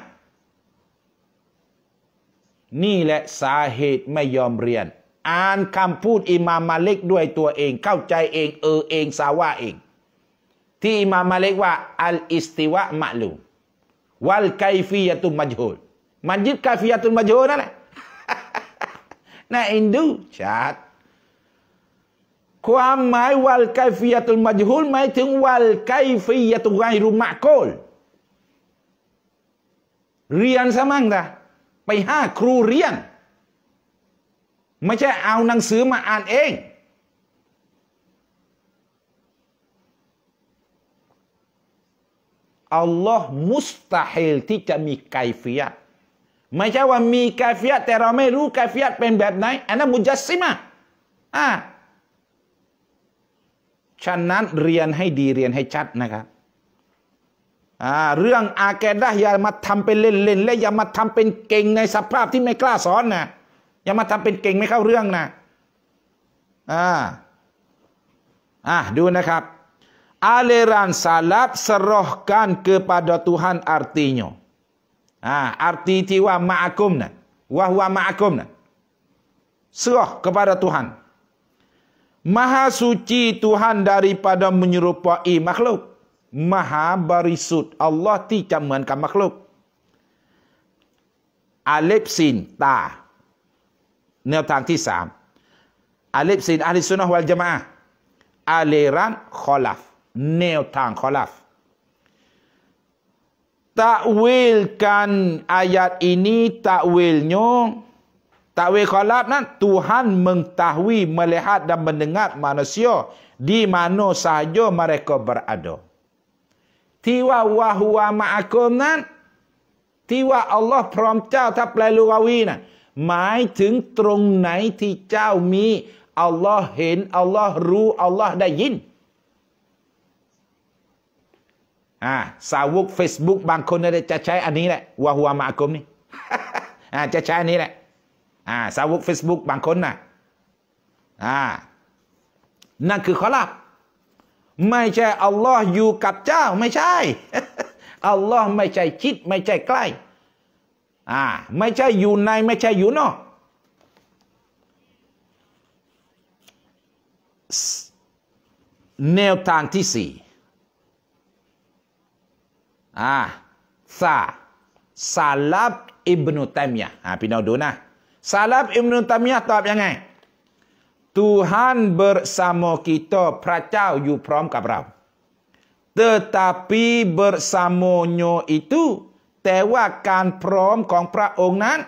นี่แหละสาเหตุไม่ยอมเรียนอ่านคำพูดอิมามมาเล็กด้วยตัวเองเข้าใจเองเออเองสาว่าเองที่อิมามาเล็กว่าอัลอิสติวะมะลูวัลไกฟียตุมัจฮูลมันยึดไกฟียตุมัจฮูลนั่นแหละน่าเอ็นดูชัดความหมายวัลายฟียตุลมัจฮุลหมายถึงวัลายฟียตุไกรุมะโกลเรียนซะมั่งนะไปห้าครูเรียนไม่ใช่เอาหนังสือมาอ่านเองอัลลอฮ์มุสตาฮิลที่จะมีายฟียตไม่ใช่ว่ามีายฟียตแต่เราไม่รู้ายฟียตเป็นแบบไหนอันนั้นมุจัสซิมะอ่าฉะนั้นเรียนให้ดีเรียนให้ชัดนะครับ เรื่องอาแกดาอย่ามาทำเป็นเล่นๆและอย่ามาทำเป็นเก่งในสภาพที่ไม่กล้าสอนนะอย่ามาทำเป็นเก่งไม่เข้าเรื่องนะอ่าอ่าดูนะครับอ a l i ั a n s a ก a f s e r a h k ัน kepada Tuhan อา t i n y a Ha, arti t i ม a อ a a ุมนะว่า h w a m า a k u m na. Serah kepada Tuhan. Maha suci Tuhan daripada menyerupai makhluk. Maha barisut. Allah tidak menghankan makhluk. Alif sin ta. Nel tang ti sam. Alif sin ahli sunnah wal jamaah. Aliran kholaf. Nel tang kholaf. Ta'wilkan ayat ini takwilnya? Takwil kolab kan? Tuhan mengetahui, melihat dan mendengar manusia di mana sahaja mereka berada. Tiwa wahuwa ma'akum kan? Tiwa Allah prom cao tak perlu rawi kan? Mai ถึง terung nai ti cao mi Allah hen, Allah ru, Allah dah yin. Ah, sawuk Facebook bangkun ada cacai ni lah. Wahuwa ma'akum ni. ha, cacai ni lah. อ่าสาวก Facebook บางคนนะ่ะอ่านั่นคือขอลับ ไม่ใช่อัลลอฮ์อยู่กับเจ้าไม่ใช่อัลลอฮ์ไม่ใช่คิดไม่ใช่ใกล้อ่าไม่ใช่อยู่ในไม่ใช่อยู่นอกแนวทางที่สี่อ่าซาซาลับอิบนุตัยมยอ่าพี่น้องดูนะ Salaf Ibn Tamiyah tahu apa yang ini? Eh. Tuhan bersama kita. Pracau, prom from Kabrau. Tetapi bersamanya itu, tewakan prom kong praungan,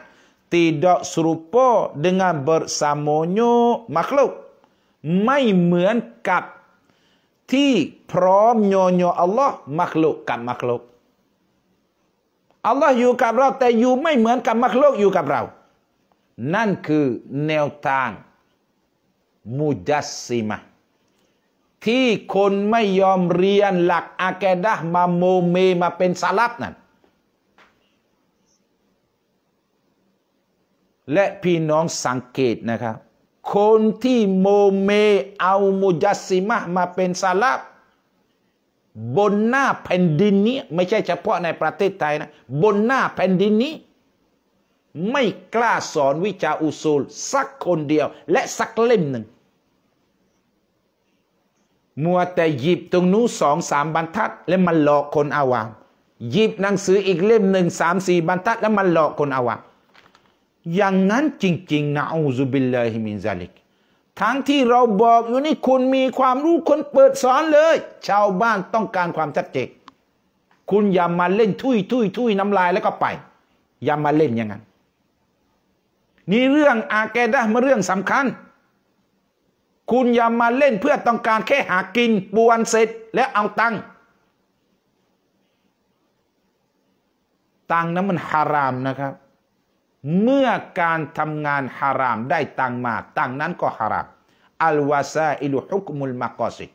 tidak serupa dengan bersamanya makhluk. Mai mean kap. Ti prom nyonya Allah makhluk kap makhluk. Allah you kap rau, te you mai mean kap makhluk you kap rau. นั่นคือแนวทางมุจัสซิมะที่คนไม่ยอมเรียนหลักอาแกดะมาโมเมมาเป็นสลับนั่นและพี่น้องสังเกตนะครับคนที่โมเมเอามุจัสซิมะมาเป็นสลับบนหน้าแผ่นดินนี้ ไม่ใช่เฉพาะในประเทศไทยนะบนหน้าแผ่นดินนี้ไม่กล้าสอนวิชาอุซูล สักคนเดียวและสักเล่มหนึ่งมัวแต่หยิบตรงนู้สองสามบรรทัด แล้วมันหลอกคนอาวามหยิบหนังสืออีกเล่มหนึ่งสามสี่บรรทัด แล้วมันหลอกคนอาวามอย่างนั้นจริง ๆนะอูซุบิลลาฮิมินซาลิกทั้งที่เราบอกอยู่นี่คุณมีความรู้คนเปิดสอนเลย ชาวบ้านต้องการความชัดเจนคุณอย่ามาเล่นทุยทุยทุยน้ำลายแล้วก็ไปอย่ามาเล่นอย่างนั้นนี่เรื่องอาเกดะมาเรื่องสำคัญ คุณอย่ามาเล่นเพื่อต้องการแค่หากินบวนเสร็จแล้วเอาตังตังนั้นมันฮารามนะครับ เมื่อการทำงานฮารามได้ตังมาตังนั้นก็ฮารามอัลวาซาอิลุฮุกมุลมากอสิก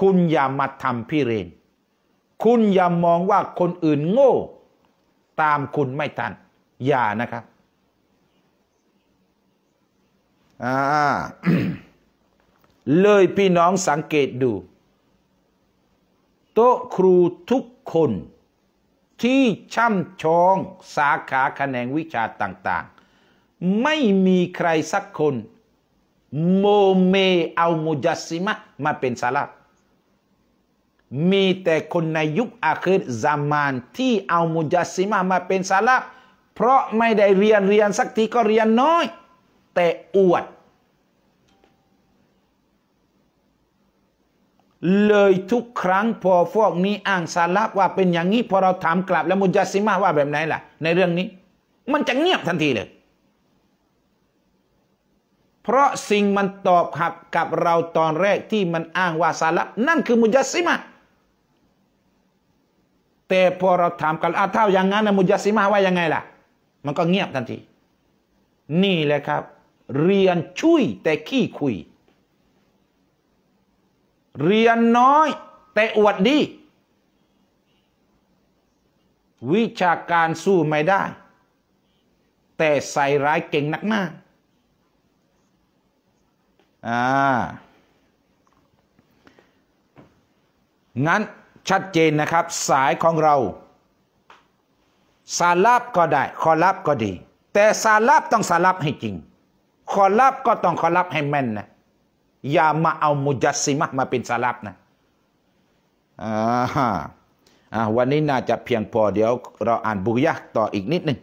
คุณอย่ามาทำพิเรนคุณอย่ามองว่าคนอื่นโง่ ตามคุณไม่ทัน อย่านะครับอ่าเลยพี่น้องสังเกตดูโต๊ะครูทุกคนที่ช่ำชองสาขาแขนงวิชาต่างๆ ไม่มีใครสักคนโมเมเอามจัสิมะมาเป็นสาลับมีแต่คนในยุคอาคิรสามานที่เอามจัสิมะมาเป็นสาระเพราะไม่ได้เรียนเรียนสักทีก็เรียนน้อย แต่อวดเลยทุกครั้งพอพวกนี้อ้างสารับว่าเป็นอย่างนี้พอเราถามกลับแล้วมุจัสซิมาว่าแบบไหนล่ะ ในเรื่องนี้ มันจะเงียบทันทีเลย เพราะสิ่งมันตอบหับกับเราตอนแรกที่มันอ้างว่าสารับนั่นคือมุจัสซิมาแต่พอเราถามกันอาเท่าอย่างนั้นนะมุจัสซิมาว่ายังไงล่ะมันก็เงียบทันที นี่แหละครับ เรียนช่วยแต่ขี้คุยเรียนน้อย แต่อวดดี วิชาการสู้ไม่ได้ แต่ใส่ร้ายเก่งนักหน้าอ่างั้นชัดเจนนะครับ สายของเรา สาลับก็ได้ คอลับก็ดี แต่สาลับต้องสาลับให้จริง คอลับก็ต้องคอลับให้แม่นนะอย่ามาเอามุจัสซิมะมาเป็นสลับนะอ่าฮวันนี้น่าจะเพียงพอเดี๋ยว เราอ่านบุญยะต่ออีกนิดหนึ่ง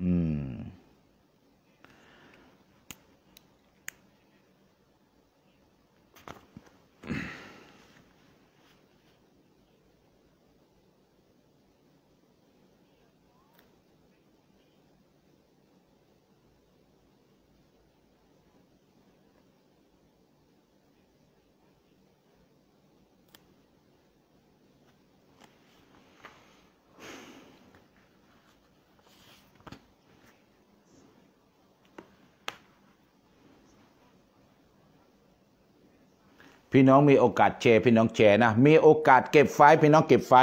อืมพี่น้องมีโอกาสแชร์พี่น้องแชร์นะ มีโอกาสเก็บไฟ พี่น้องเก็บไฟ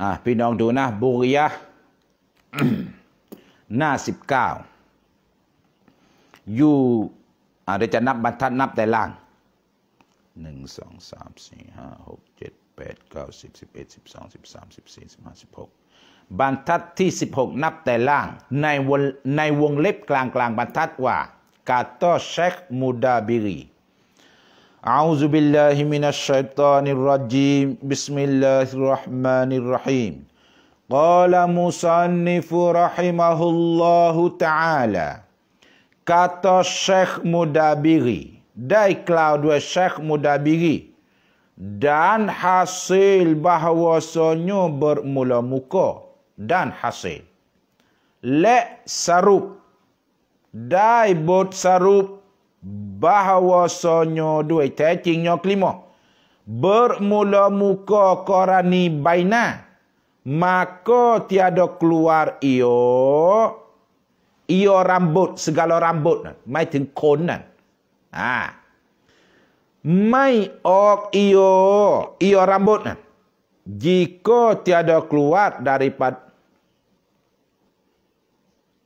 อ่าพี่น้องดูนะบุริยะหน้าสิบเก้าอยู่อ่าเดี๋ยวจะนับบรรทัดนับแต่ล่างหนึ่งสองสามสี่ห้าหกเจ็ดแปดเก้าสิบสิบเอ็ดสิบสองสิบสามสิบสี่สิบห้าสิบหกบรรทัดที่สิบหกนับแต่ล่าง ในวงในวงเล็บกลางกลางบรรทัดว่า kata Syekh Mudabiri. A'udzubillahi minasyaitonirrajim. Bismillahirrahmanirrahim. Qala musannifu rahimahullahu ta'ala. Kata Syekh Mudabiri. Dai kelau dua Syekh Mudabiri. Dan hasil bahawasanya bermula muka. Dan hasil. Lek sarup dai bot sarup bahawasanya dua tecingnya kelima bermula muka korani maka tiada keluar ia ia rambut segala rambut mai teng konan ha mai ok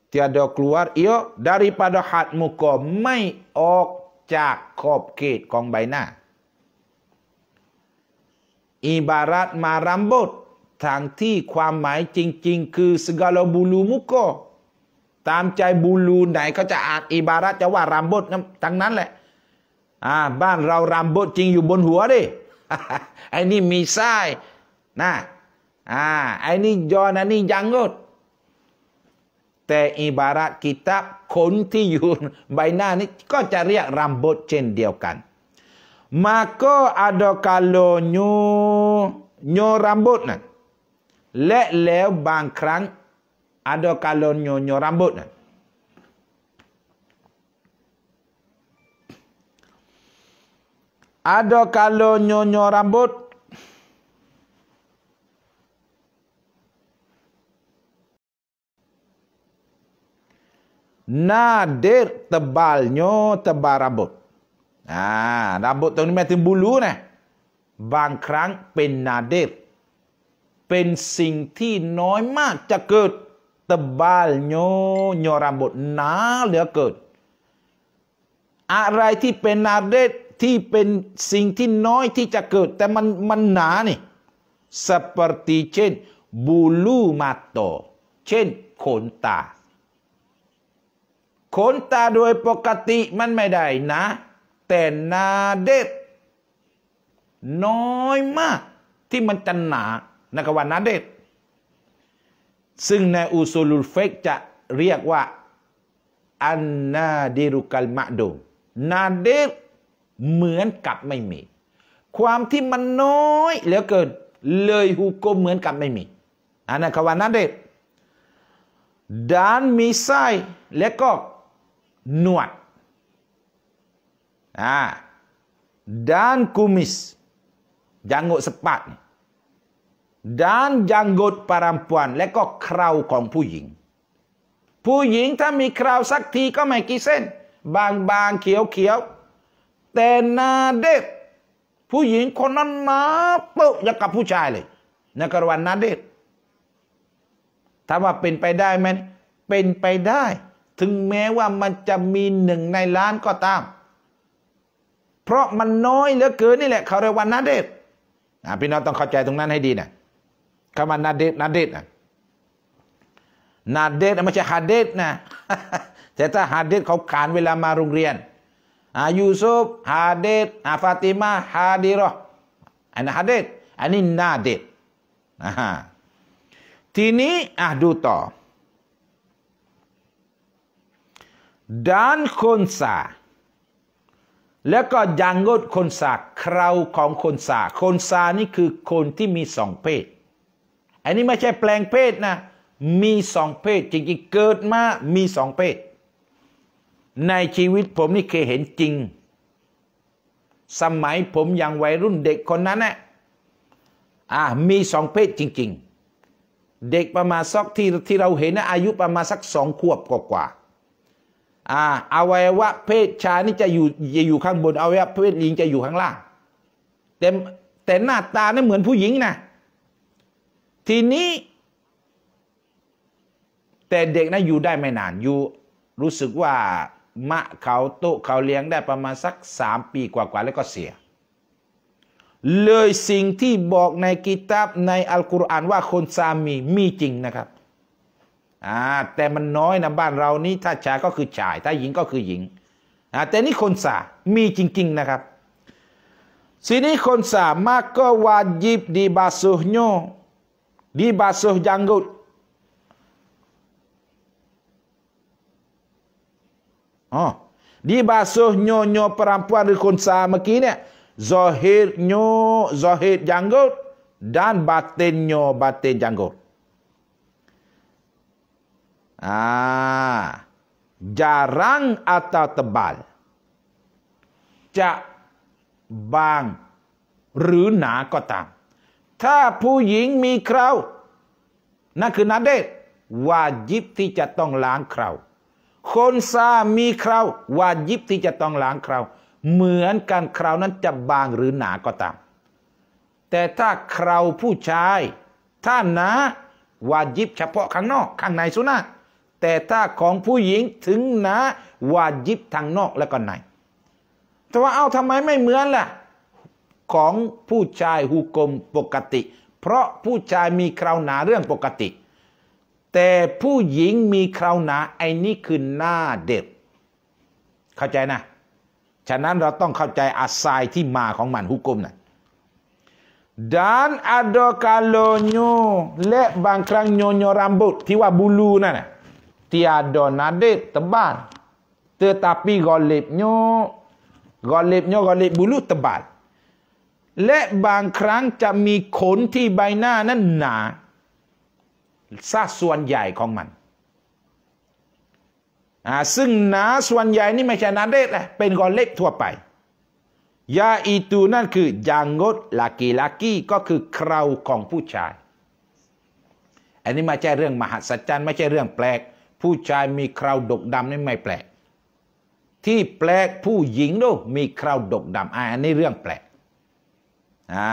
tiada keluar ia daripada had muka mai ออกจากขอบเขตของใบหน้าอิบารัตมารัมบททางที่ความหมายจริง ๆ คือสกาลบูลูมุกโกตามใจบูลูไหนเขาจะอ่านอิบารัตจะว่ารัมบดทั้งนั้นแหละอ่าบ้านเรารัมบดจริงอยู่บนหัวดิไอ้นี่มีไส้นะอ่าไอ้นี่ยอนอันนี้ยังงดแต่อิบารัตกิตับขนที่อยู่ใบหน้านี้ก็จะเรียกรำบดเช่นเดียวกันมาก็อาดกาโลโยโยรำบดนั่นและแล้วบางครั้งอาดกาโลโยโยรำบดนั่นอาดกาโลโยโยรำบด nadir tebalnya tebal rambut. Ha, rambut tu ni macam bulu ni. บางครั้งเป็นนาเดรเป็นสิ่งที่น้อยมากจะเกิดตบาลโยโยรามบทหนาเหลือเกิด อะไรที่เป็นนาเดรที่เป็นสิ่งที่น้อยที่จะเกิด แต่มันมันหนานี่ seperti เช่นบูลูมาโตเช่นขนตาขนตาโดยปกติมันไม่ได้นะ แต่นาเด็ดน้อยมาก ที่มันจะหนานะคับวนาเด็ดซึ่งในอุซูลุลเฟกจะเรียกว่าอันนาดิรุกัลมะดูนาเดดเหมือนกับไม่มี ความที่มันน้อยเหลือเกินเลยฮุกมเหมือนกับไม่มีอันนั้นคำว่านาเดฟดานมีไส้และก็หนวดด้าน a ุมิสจังก n สปัดด้านจังก janggut p e r และก็เคราวของผู้หญิง ผู้หญิงถ้ามีเคราวสักทีก็ไม่กี่เส้น บางบางเขียวเขียวแต่นาเด็ผู้หญิงคนนั้นนาเปุ๊บยังกับผู้ชายเลยนักรวันนาเด็้ถามว่าเป็นไปได้ไหมเป็นไปได้ถึงแม้ว่ามันจะมีหนึ่งในล้านก็ตาม เพราะมันน้อยเหลือเกินนี่แหละเขาเรียกว่านาเดตพี่น้องต้องเข้าใจตรงนั้นให้ดีนะคำว่านาเดตนาเดตนาเดตไม่ใช่ฮาเดตนะแต่ถ้าฮาเดตเขาขานเวลามาโรงเรียนอายูซุฟฮาเดตอาฟาติมาฮาดีรออันนี้ฮาเดตอันนี้นาเดตทีนี้อ่ะดูต่อดานคนสาแล้วก็ยังงดคนสาคราวของคนสา คนสานี่คือคนที่มีสองเพศ อันนี้ไม่ใช่แปลงเพศนะ มีสองเพศจริงๆ เกิดมามีสองเพศ ในชีวิตผมนี่เคยเห็นจริง สมัยผมยังวัยรุ่นเด็กคนนั้นนะอ่ะมีสองเพศจริงๆ เด็กประมาณสักที่ที่เราเห็นนะอายุประมาณสักสองขวบกว่าอ่าอวัยวะเพศชายนี่จะอยู่จะอยู่ข้างบนอวัยวะเพศหญิงจะอยู่ข้างล่าง แต่แต่หน้าตาเนี่ยเหมือนผู้หญิงนะ ทีนี้ แต่เด็กนะอยู่ได้ไม่นานอยู่ รู้สึกว่ามะเขาโตเขาเลี้ยงได้ประมาณสักสามปีกว่าๆแล้วก็เสีย เลยสิ่งที่บอกในกิตาบในอัลกุรอานว่าคนซามีมีจริงนะครับอ่าแต่มันน้อยนะบ้านเรานี้ ถ้าชายก็คือชาย ถ้าหญิงก็คือหญิงอ่าแต่นี่คนสามีจริงๆนะครับสีนี้คนสามากก็วาจิบดีบาสุญโยดีบาสุญังกุดอ๋อ dibasuh nyonyo perempuan dari เมื่อกี้เนี y ย zahirnya zahir janggut dan batinnya batin janggut Ah, jarang atau tebal. จะ บางหรือหนาก็ตาม ถ้าผู้หญิงมีเครานั่นคือนาเดตวาจิบที่จะต้องล้างเครา คนซามีเคราวาจิบที่จะต้องล้างเครา เหมือนกันเครานั้น จะบางหรือหนาก็ตาม แต่ถ้าเคราผู้ชายท่านนะวาจิบ เฉพาะข้างนอกข้างในสุนัขแต่ถ้าของผู้หญิงถึงนะวาจิบทางนอกและก็ใน แต่ว่าเอาทำไมไม่เหมือนล่ะ ของผู้ชายฮุกมปกติ เพราะผู้ชายมีคราวหนาเรื่องปกติ แต่ผู้หญิงมีคราวหนาไอ้นี่คือหน้าเด็บ เข้าใจนะ ฉะนั้นเราต้องเข้าใจอาศัยที่มาของมันฮุกมนะ่ะ dan ada kalonyo lek bangkrang nyonyo rambut tiwa b u น u n a n ะ tiada nadib tebal tetapi golibnya golibnya g o l i ุ bulu tebal และบางครั้งจะมีขนที่ใบหน้านั้นหนาสัดส่วนใหญ่ของมันซึ่งหนาส่วนใหญ่นี่ไม่ใช่นาเดตแหละเป็นกอเล็บทั่วไปยาอีตูนั่นคือยางงดลากีลากีก็คือเคราของผู้ชายอันนี้ไม่ใช่เรื่องมหัศจรรย์ไม่ใช่เรื่องแปลกผู้ชายมีคราวดกดำนี่ไม่แปลก ที่แปลกผู้หญิงด้วยมีคราวดกดำอ่าอันนี้เรื่องแปลกอ่า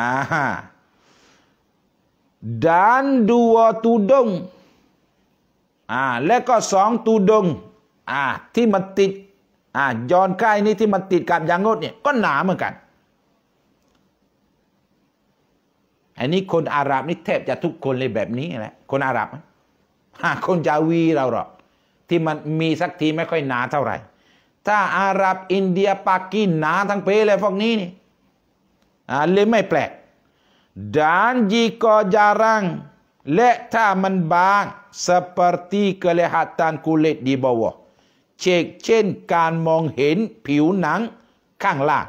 ด a n dua t u d u n อ่าและก็สองตูดงอ่าที่มันติดอ่าย้อนใกล้นี้ที่มันติดกับยางงดเนี่ยก็หนาเหมือนกันอันนี้คนอาหรับนี่แทบจะทุกคนเลยแบบนี้แหละคนอาหรับคนจาวีเราหรอกที่มันมีสักทีไม่ค่อยหนาเท่าไหร่ ถ้าอาหรับ อินเดีย ปากีหนา ทั้งเพเลยพวกนี้นี่เลยไม่แปลกดานจีกอจารังและถ้ามันบางส e p ร r t i k e l i h ตัน n kulit di b a เช็กเช่นการมองเห็นผิวหนังข้างล่าง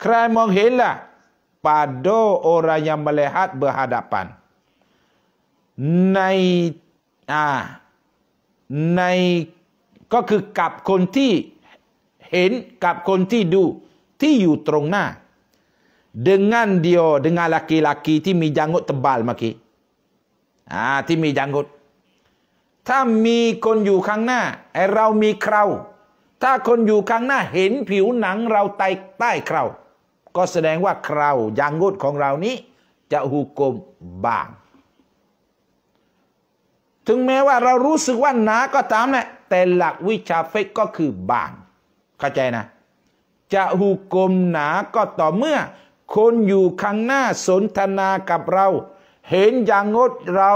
ใครมองเห็นล่ะปาโดโอราย yang melihat b e ั h ในอ่าในก็คือกับคนที่เห็นกับคนที่ดูที่อยู่ตรงหน้าดงนั g a n dia d e n ง a n ลักีลักีที่มีจางดตบาลเมื่อกี้อ่าที่มีจางุดถ้ามีคนอยู่ข้างหน้าไอเรามีเคราถ้าคนอยู่ข้างหน้าเห็นผิวหนังเราใต้ใต้เคราก็แสดงว่าเคราจางุดของเรานี้ จะหุกกลมบางถึงแม้ว่าเรารู้สึกว่าหนาก็ตามแหละ แต่หลักวิชาเฟกก็คือบาง เข้าใจนะ จะหุกลมหนา ก็ต่อเมื่อ คนอยู่ข้างหน้าสนทนากับเรา เห็นอย่างงดเรา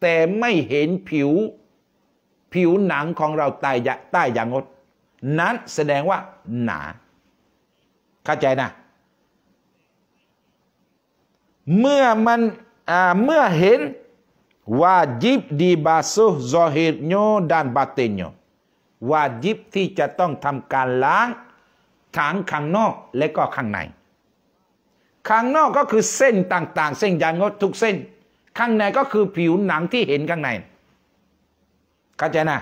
แต่ไม่เห็นผิวผิวหนังของเราใต้ยใต้อย่างงด นั้นแสดงว่าหนา เข้าใจนะ เมื่อมันเมื่อเห็น wajib dibasuh zohirnya dan batinnya ว ajib ที่จะต้องทำการล้างทั้งข้างนอกและก็ข้างใน ข้างนอกก็คือเส้นต่างๆ เส้นยางงดทุกเส้น ข้างในก็คือผิวหนังที่เห็นข้างในเข้าใจนะ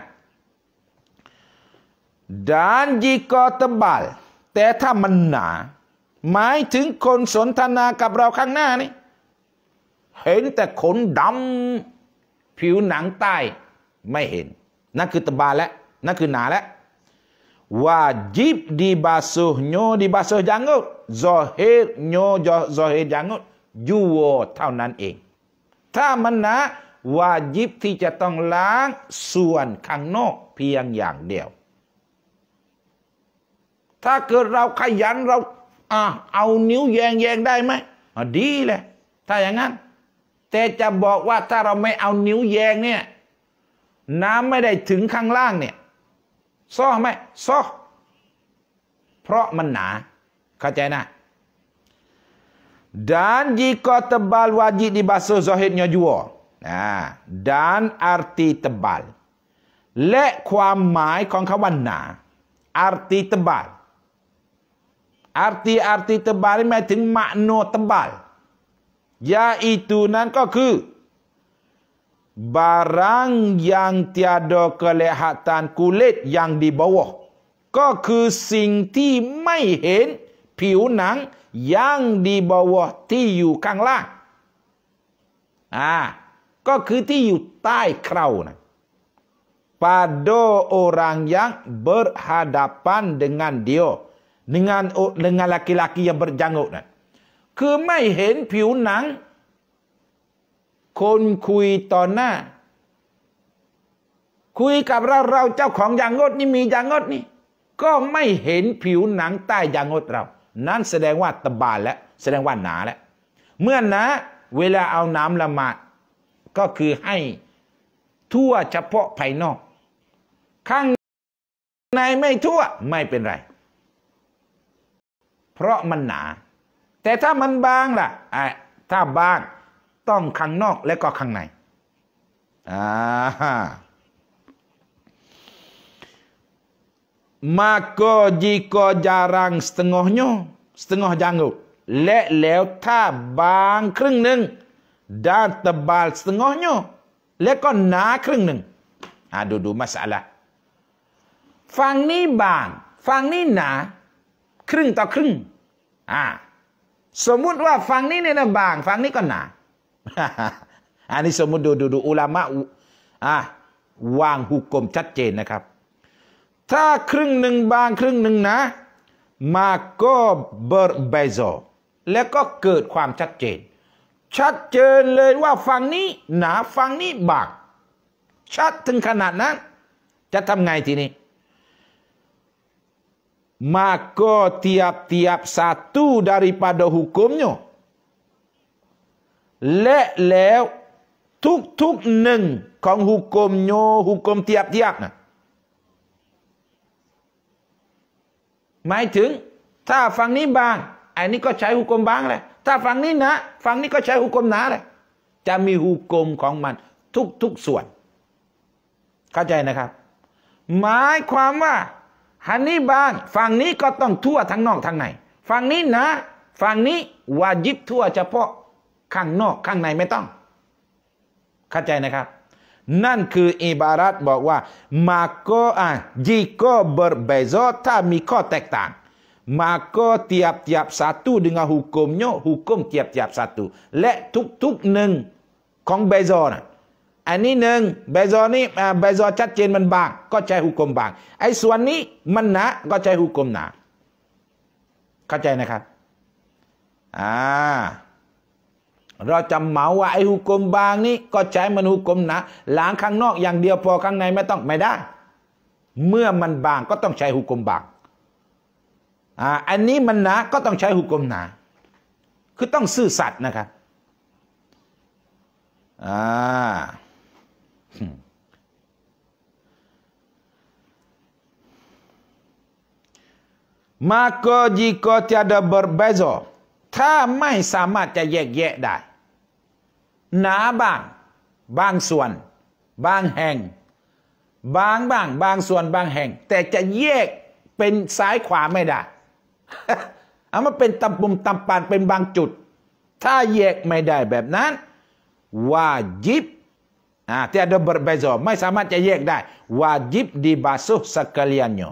dan jika tebal แต่ถ้ามันหนาหมายถึงคนสนทนากับเราข้างหน้านี่เห็นแต่ขนดำผิวหนังใต้ไม่เห็น นั่นคือตะบาและนั่นคือหนาและว a าจิบดีบาส h n ย a d i b a s u งง a n อ g u t โยจอจอเฮ z a h i งอ a n g ยวเท่านั้นเอง ถ้ามันนะวาจิบที่จะต้องล้างส่วนข้างนอกเพียงอย่างเดียว ถ้าเกิดเราขยันเราอ่าเอานิ้วแยงแยงได้ไหม ดีเลยถ้าอย่างนั้นแต่จะบอกว่าถ้าเราไม่เอานิ้วแยงเนี่ยน้ำไม่ได้ถึงข้างล่างเนี่ยซ่อไหมซ่อเพราะมันหนาเข้าใจนะ dan jika tebal wajib dibasuh zahirnya juga nah dan arti tebal และความหมายของคำว่าหนา arti tebal arti arti tebal หมายถึงมโนตบาล iaitu nan ko ke barang yang tiada kelihatan kulit yang di bawah ko ke sing ti mai hen piu nang yang di bawah tiu kang lang ah ha, ko ke tiu tai krau nan pada orang yang berhadapan dengan dia dengan dengan laki-laki yang berjanggut nan คือไม่เห็นผิวหนัง คนคุยต่อหน้า คุยกับเราเราเจ้าของยางงดนี่มียางงดนี่ ก็ไม่เห็นผิวหนังใต้ยางงดเรา นั้นแสดงว่าตบานแล้วแสดงว่าหนาแล้วเมื่อนะเวลาเอาน้ำละมาดก็คือให้ทั่วเฉพาะภายนอก ข้างในไม่ทั่วไม่เป็นไร เพราะมันหนาแต่ถ้ามันบางล่ะไอ้ถ้าบางต้องข้างนอกและก็ข้างในอ่ามาก็จีก็จารังสตงอหนสตงหอจังุและแล้วถ้าบางครึ่งหนึ่งด้านตบาลสตงอหนและก็หนาครึ่งหนึ่งอ่าดูดูมาสาละฝั่งนี้บางฝั่งนี้หนา ครึ่งต่อครึ่งอ่าสมมุติว่าฝั่งนี้เนี่ยนะบางฝั่งนี้ก็หนาอันนี้สมมติดูดูดูอุลามะอ่ะวางหุกกลมชัดเจนนะครับ ถ้าครึ่งหนึ่งบาง ครึ่งหนึ่งนะมาก็เบอร์เบโซแล้วก็เกิดความชัดเจน ชัดเจนเลยว่าฝั่งนี้หนาฝั่งนี้บางชัดถึงขนาดนั้น จะทำไงทีนี้ maka tiap-tiap satu daripada hukumnya lek lew tuk-tuk neng kong hukumnya hukum tiap-tiap nah หมายถึง ถ้าฝั่งนี้บางอันนี้ก็ใช้หุกมบางแหละถ้าฝั่งนี้นะฝั่งนี้ก็ใช้หุกมหนาแหละ จะมีหุกมของมัน ทุกทุกส่วน เข้าใจนะครับ หมายความว่าฮันนี่บางฝั่งนี้ก็ต้องทั่วทั้งนอกทั้งในฝั่งนี้นะฝั่งนี้วาจิบทั่วเฉพาะข้างนอกข้างในไม่ต้อง เข้าใจนะครับ นั่นคืออิบารัตบอกว่ามาโกอ่ะจิโกเบอร์เบโซถ้ามีข้อแตกต่าง maka tiap-tiap satu dengan h u k ฮุกม a hukum t ที p t i a p satu. Lek t u k ทุกหนึ่งของเบ z a n a ะอันนี้หนึ่งเบซอนี่เบซอชัดเจนมันบาง ก็ใช้หุกกลมบาง ไอ้ส่วนนี้มันหนาก็ใช้หุกกลมหนา เข้าใจนะครับอ่าเราจำเหมาว่าไอ้หุกกลมบางนี้ ก็ใช้มันหุกกลมหนาล้างข้างนอก อย่างเดียวพอข้างในไม่ต้องไม่ได้ เมื่อมันบางก็ต้องใช้หุกกลมบางอ่า อันนี้มันหนาก็ต้องใช้หุกลมหนา คือต้องซื่อสัตย์นะครับอ่า Maka jika tiada b e ซ b ถ้าไม่สามารถจะแยกแยะได้ หนาบาง บางส่วน บางแห่ง บางบางบางส่วนบางแห่ง แต่จะแยกเป็นซ้ายขวาไม่ได้ เอามาเป็นตำปุ่มตำปานเป็นบางจุด ถ้าแยกไม่ได้แบบนั้นว่ายิบ่ tiada b e อ b e z a mai s a m า cayek dah wajib dibasuh sekaliannya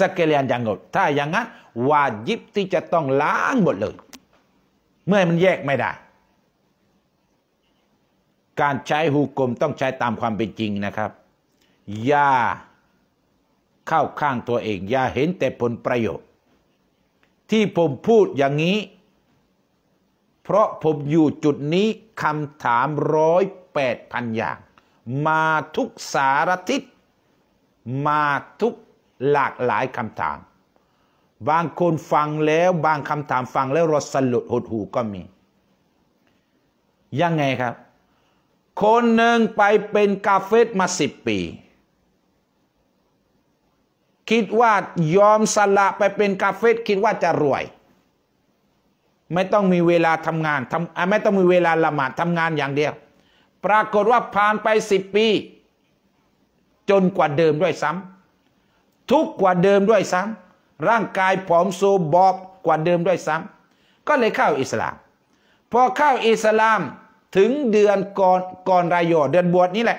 sekalian janggut ถ้าอย่างนั้นวาจิบที่จะต้องล้างหมดเลย เมื่อมันแยกไม่ได้ การใช้หุกกลมต้องใช้ตามความเป็นจริงนะครับอย่าเข้าข้างตัวเองอย่าเห็นแต่ผลประโยชน์ที่ผมพูดอย่างนี้ เพราะผมอยู่จุดนี้คำถามร้อย8,000อย่างมาทุกสารทิศมาทุกหลากหลายคำถาม บางคนฟังแล้วบางคำถามฟัง แล้วรสลุดหดหูก็มียังไงครับ คนหนึ่งไปเป็นกาเฟสมาสิบปี คิดว่ายอมสละไปเป็นกาเฟสคิดว่าจะรวย ไม่ต้องมีเวลาทำงานทำไม่ต้องมีเวลาละหมาดทำงานอย่างเดียวปรากฏว่าผ่านไปสิบปี จนกว่าเดิมด้วยซ้ำทุกกว่าเดิมด้วยซ้ำร่างกายผอมโซบอบกว่าเดิมด้วยซ้ำก็เลยเข้าอิสลามพอเข้าอิสลามถึงเดือนก่อนก่อนรายโยเดือนบวชนี้แหละ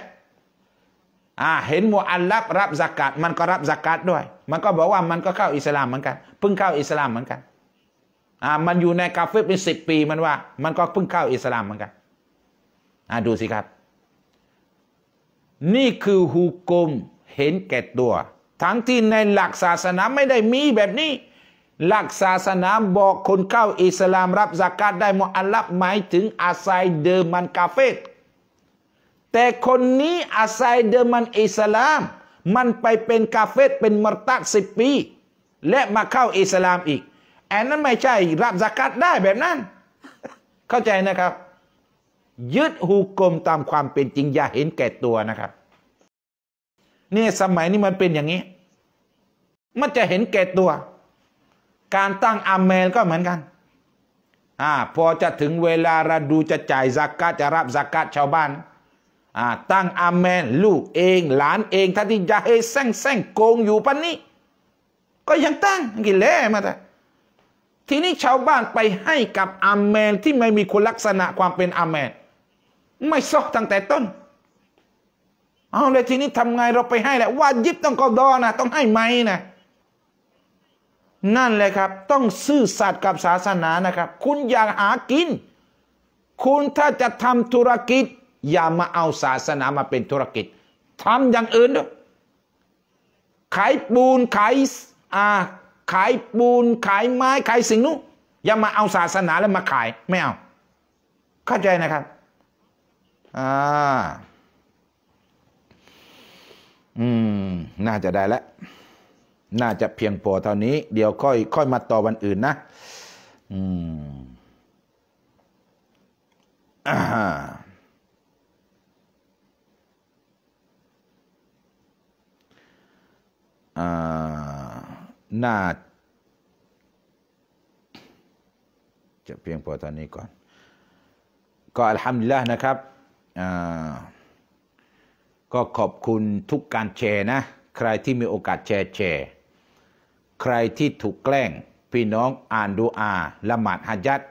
อ่าเห็นมูอัลลับรับสกัดมันก็รับสกัดด้วย มันก็บอกว่ามันก็เข้าอิสลามเหมือนกันเพิ่งเข้าอิสลามเหมือนกันอ่ามันอยู่ในกาเฟ่เป็นสิบปีมันว่า มันก็เพิ่งเข้าอิสลามเหมือนกันอ่ดูสิครับ นี่คือฮุกมเห็นแก่ตัว ทั้งที่ในหลักศาสนาไม่ได้มีแบบนี้ หลักศาสนาบอกคนเข้าอิสลามรับสากาตได้มอัลลับหมายถึงอาศัยเดิมมันกาเฟต แต่คนนี้อาศัยเดิมมันอิสลาม มันไปเป็นกาเฟตเป็น มรตักสิบปี และมาเข้า อิสลามอีกอันนั้นไม่ใช่ รับสากาตได้แบบนั้นเข้าใจนะครับยึดฮุกลมตามความเป็นจริงอย่าเห็นแก่ตัวนะครับนี่สมัยนี้มันเป็นอย่างนี้ มันจะเห็นแก่ตัว การตั้งอามเมลก็เหมือนกันอ่าพอจะถึงเวลาเราดูจะจ่ายสักกะจะรับสักกะชาวบ้านอ่าตั้งอามเมน ลูกเองหลานเองท่านที่จะให้แซงแซงโกงอยู่ปันนี้ ก็ยังตั้งกิเลสมาแต่ทีนี้ชาวบ้านไปให้กับอามเมนที่ไม่มีคุณลักษณะความเป็นอามเมนไม่ซอกตั้งแต่ต้น เอาเลยทีนี้ทำไงเราไปให้แหละวายิบต้องกอดอนะต้องให้ไหมนะ นั่นเลยครับ ต้องซื่อสัตย์กับศาสนานะครับ คุณอยากหากิน คุณถ้าจะทำธุรกิจ อย่ามาเอาศาสนามาเป็นธุรกิจทำอย่างอื่นด้วยขายปูนขายอ่าขายปูนขายไม้ขายสิ่งนู้นอย่ามาเอาศาสนาแล้วมาขายไม่เอาเข้าใจนะครับอ่า อืม น่าจะได้แล้ว น่าจะเพียงพอเท่านี้ เดี๋ยวค่อยค่อยมาต่อวันอื่นนะ อืม อ่าน่า จะเพียงพอตอนนี้ก่อน ก็อัลฮัมดุลิลละนะครับก็ขอบคุณทุกการแชร์นะ ใครที่มีโอกาสแชร์แชร์ใครที่ถูกแกล้งพี่น้องอ่านดูอาละหมาดฮัจัด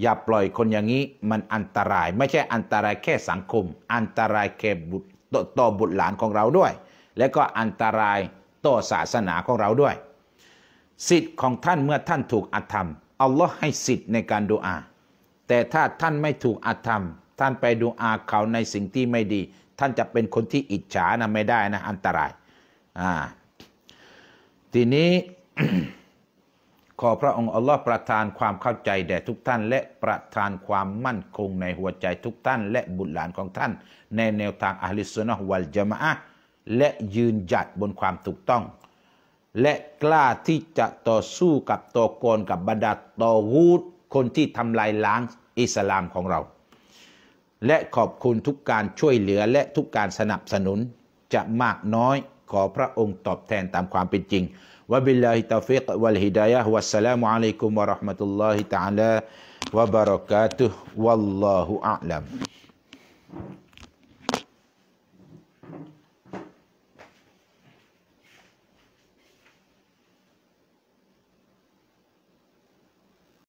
อย่าปล่อยคนอย่างนี้มันอันตรายไม่ใช่อันตรายแค่สังคม อันตรายแค่บุตรต่อบุตรหลานของเราด้วย และก็อันตราย ต่อศาสนาของเราด้วย สิทธิ์ของท่านเมื่อท่านถูกอาธรรมอัลลอฮ์ให้สิทธิ์ในการดูอา แต่ถ้าท่านไม่ถูกอาธรรมท่านไปดูอาเขาในสิ่งที่ไม่ดี ท่านจะเป็นคนที่อิจฉานะไม่ได้นะอันตรายอ่าทีนี้ ขอพระองค์อัลลอฮ์ประทานความเข้าใจแด่ทุกท่าน และประทานความมั่นคงในหัวใจทุกท่านและบุตรหลานของท่าน ในแนวทางอัลลิสุนนะวัลจามะและยืนหยัดบนความถูกต้อง และกล้าที่จะต่อสู้กับตอกลกับบรรดาตอวูดคนที่ทำลายล้างอิสลามของเราและขอบคุณทุกการช่วยเหลือและทุกการสนับสนุน จะมากน้อยขอพระองค์ตอบแทนตามความเป็นจริงวะบิลลาฮิตาฟิกวะลฮิดายะฮ์วะสลามุอะลัยกุมวะราะห์มะตุลลอฮิตะอาลาวะบะเราะกาตุฮ์วัลลอฮุอาลัม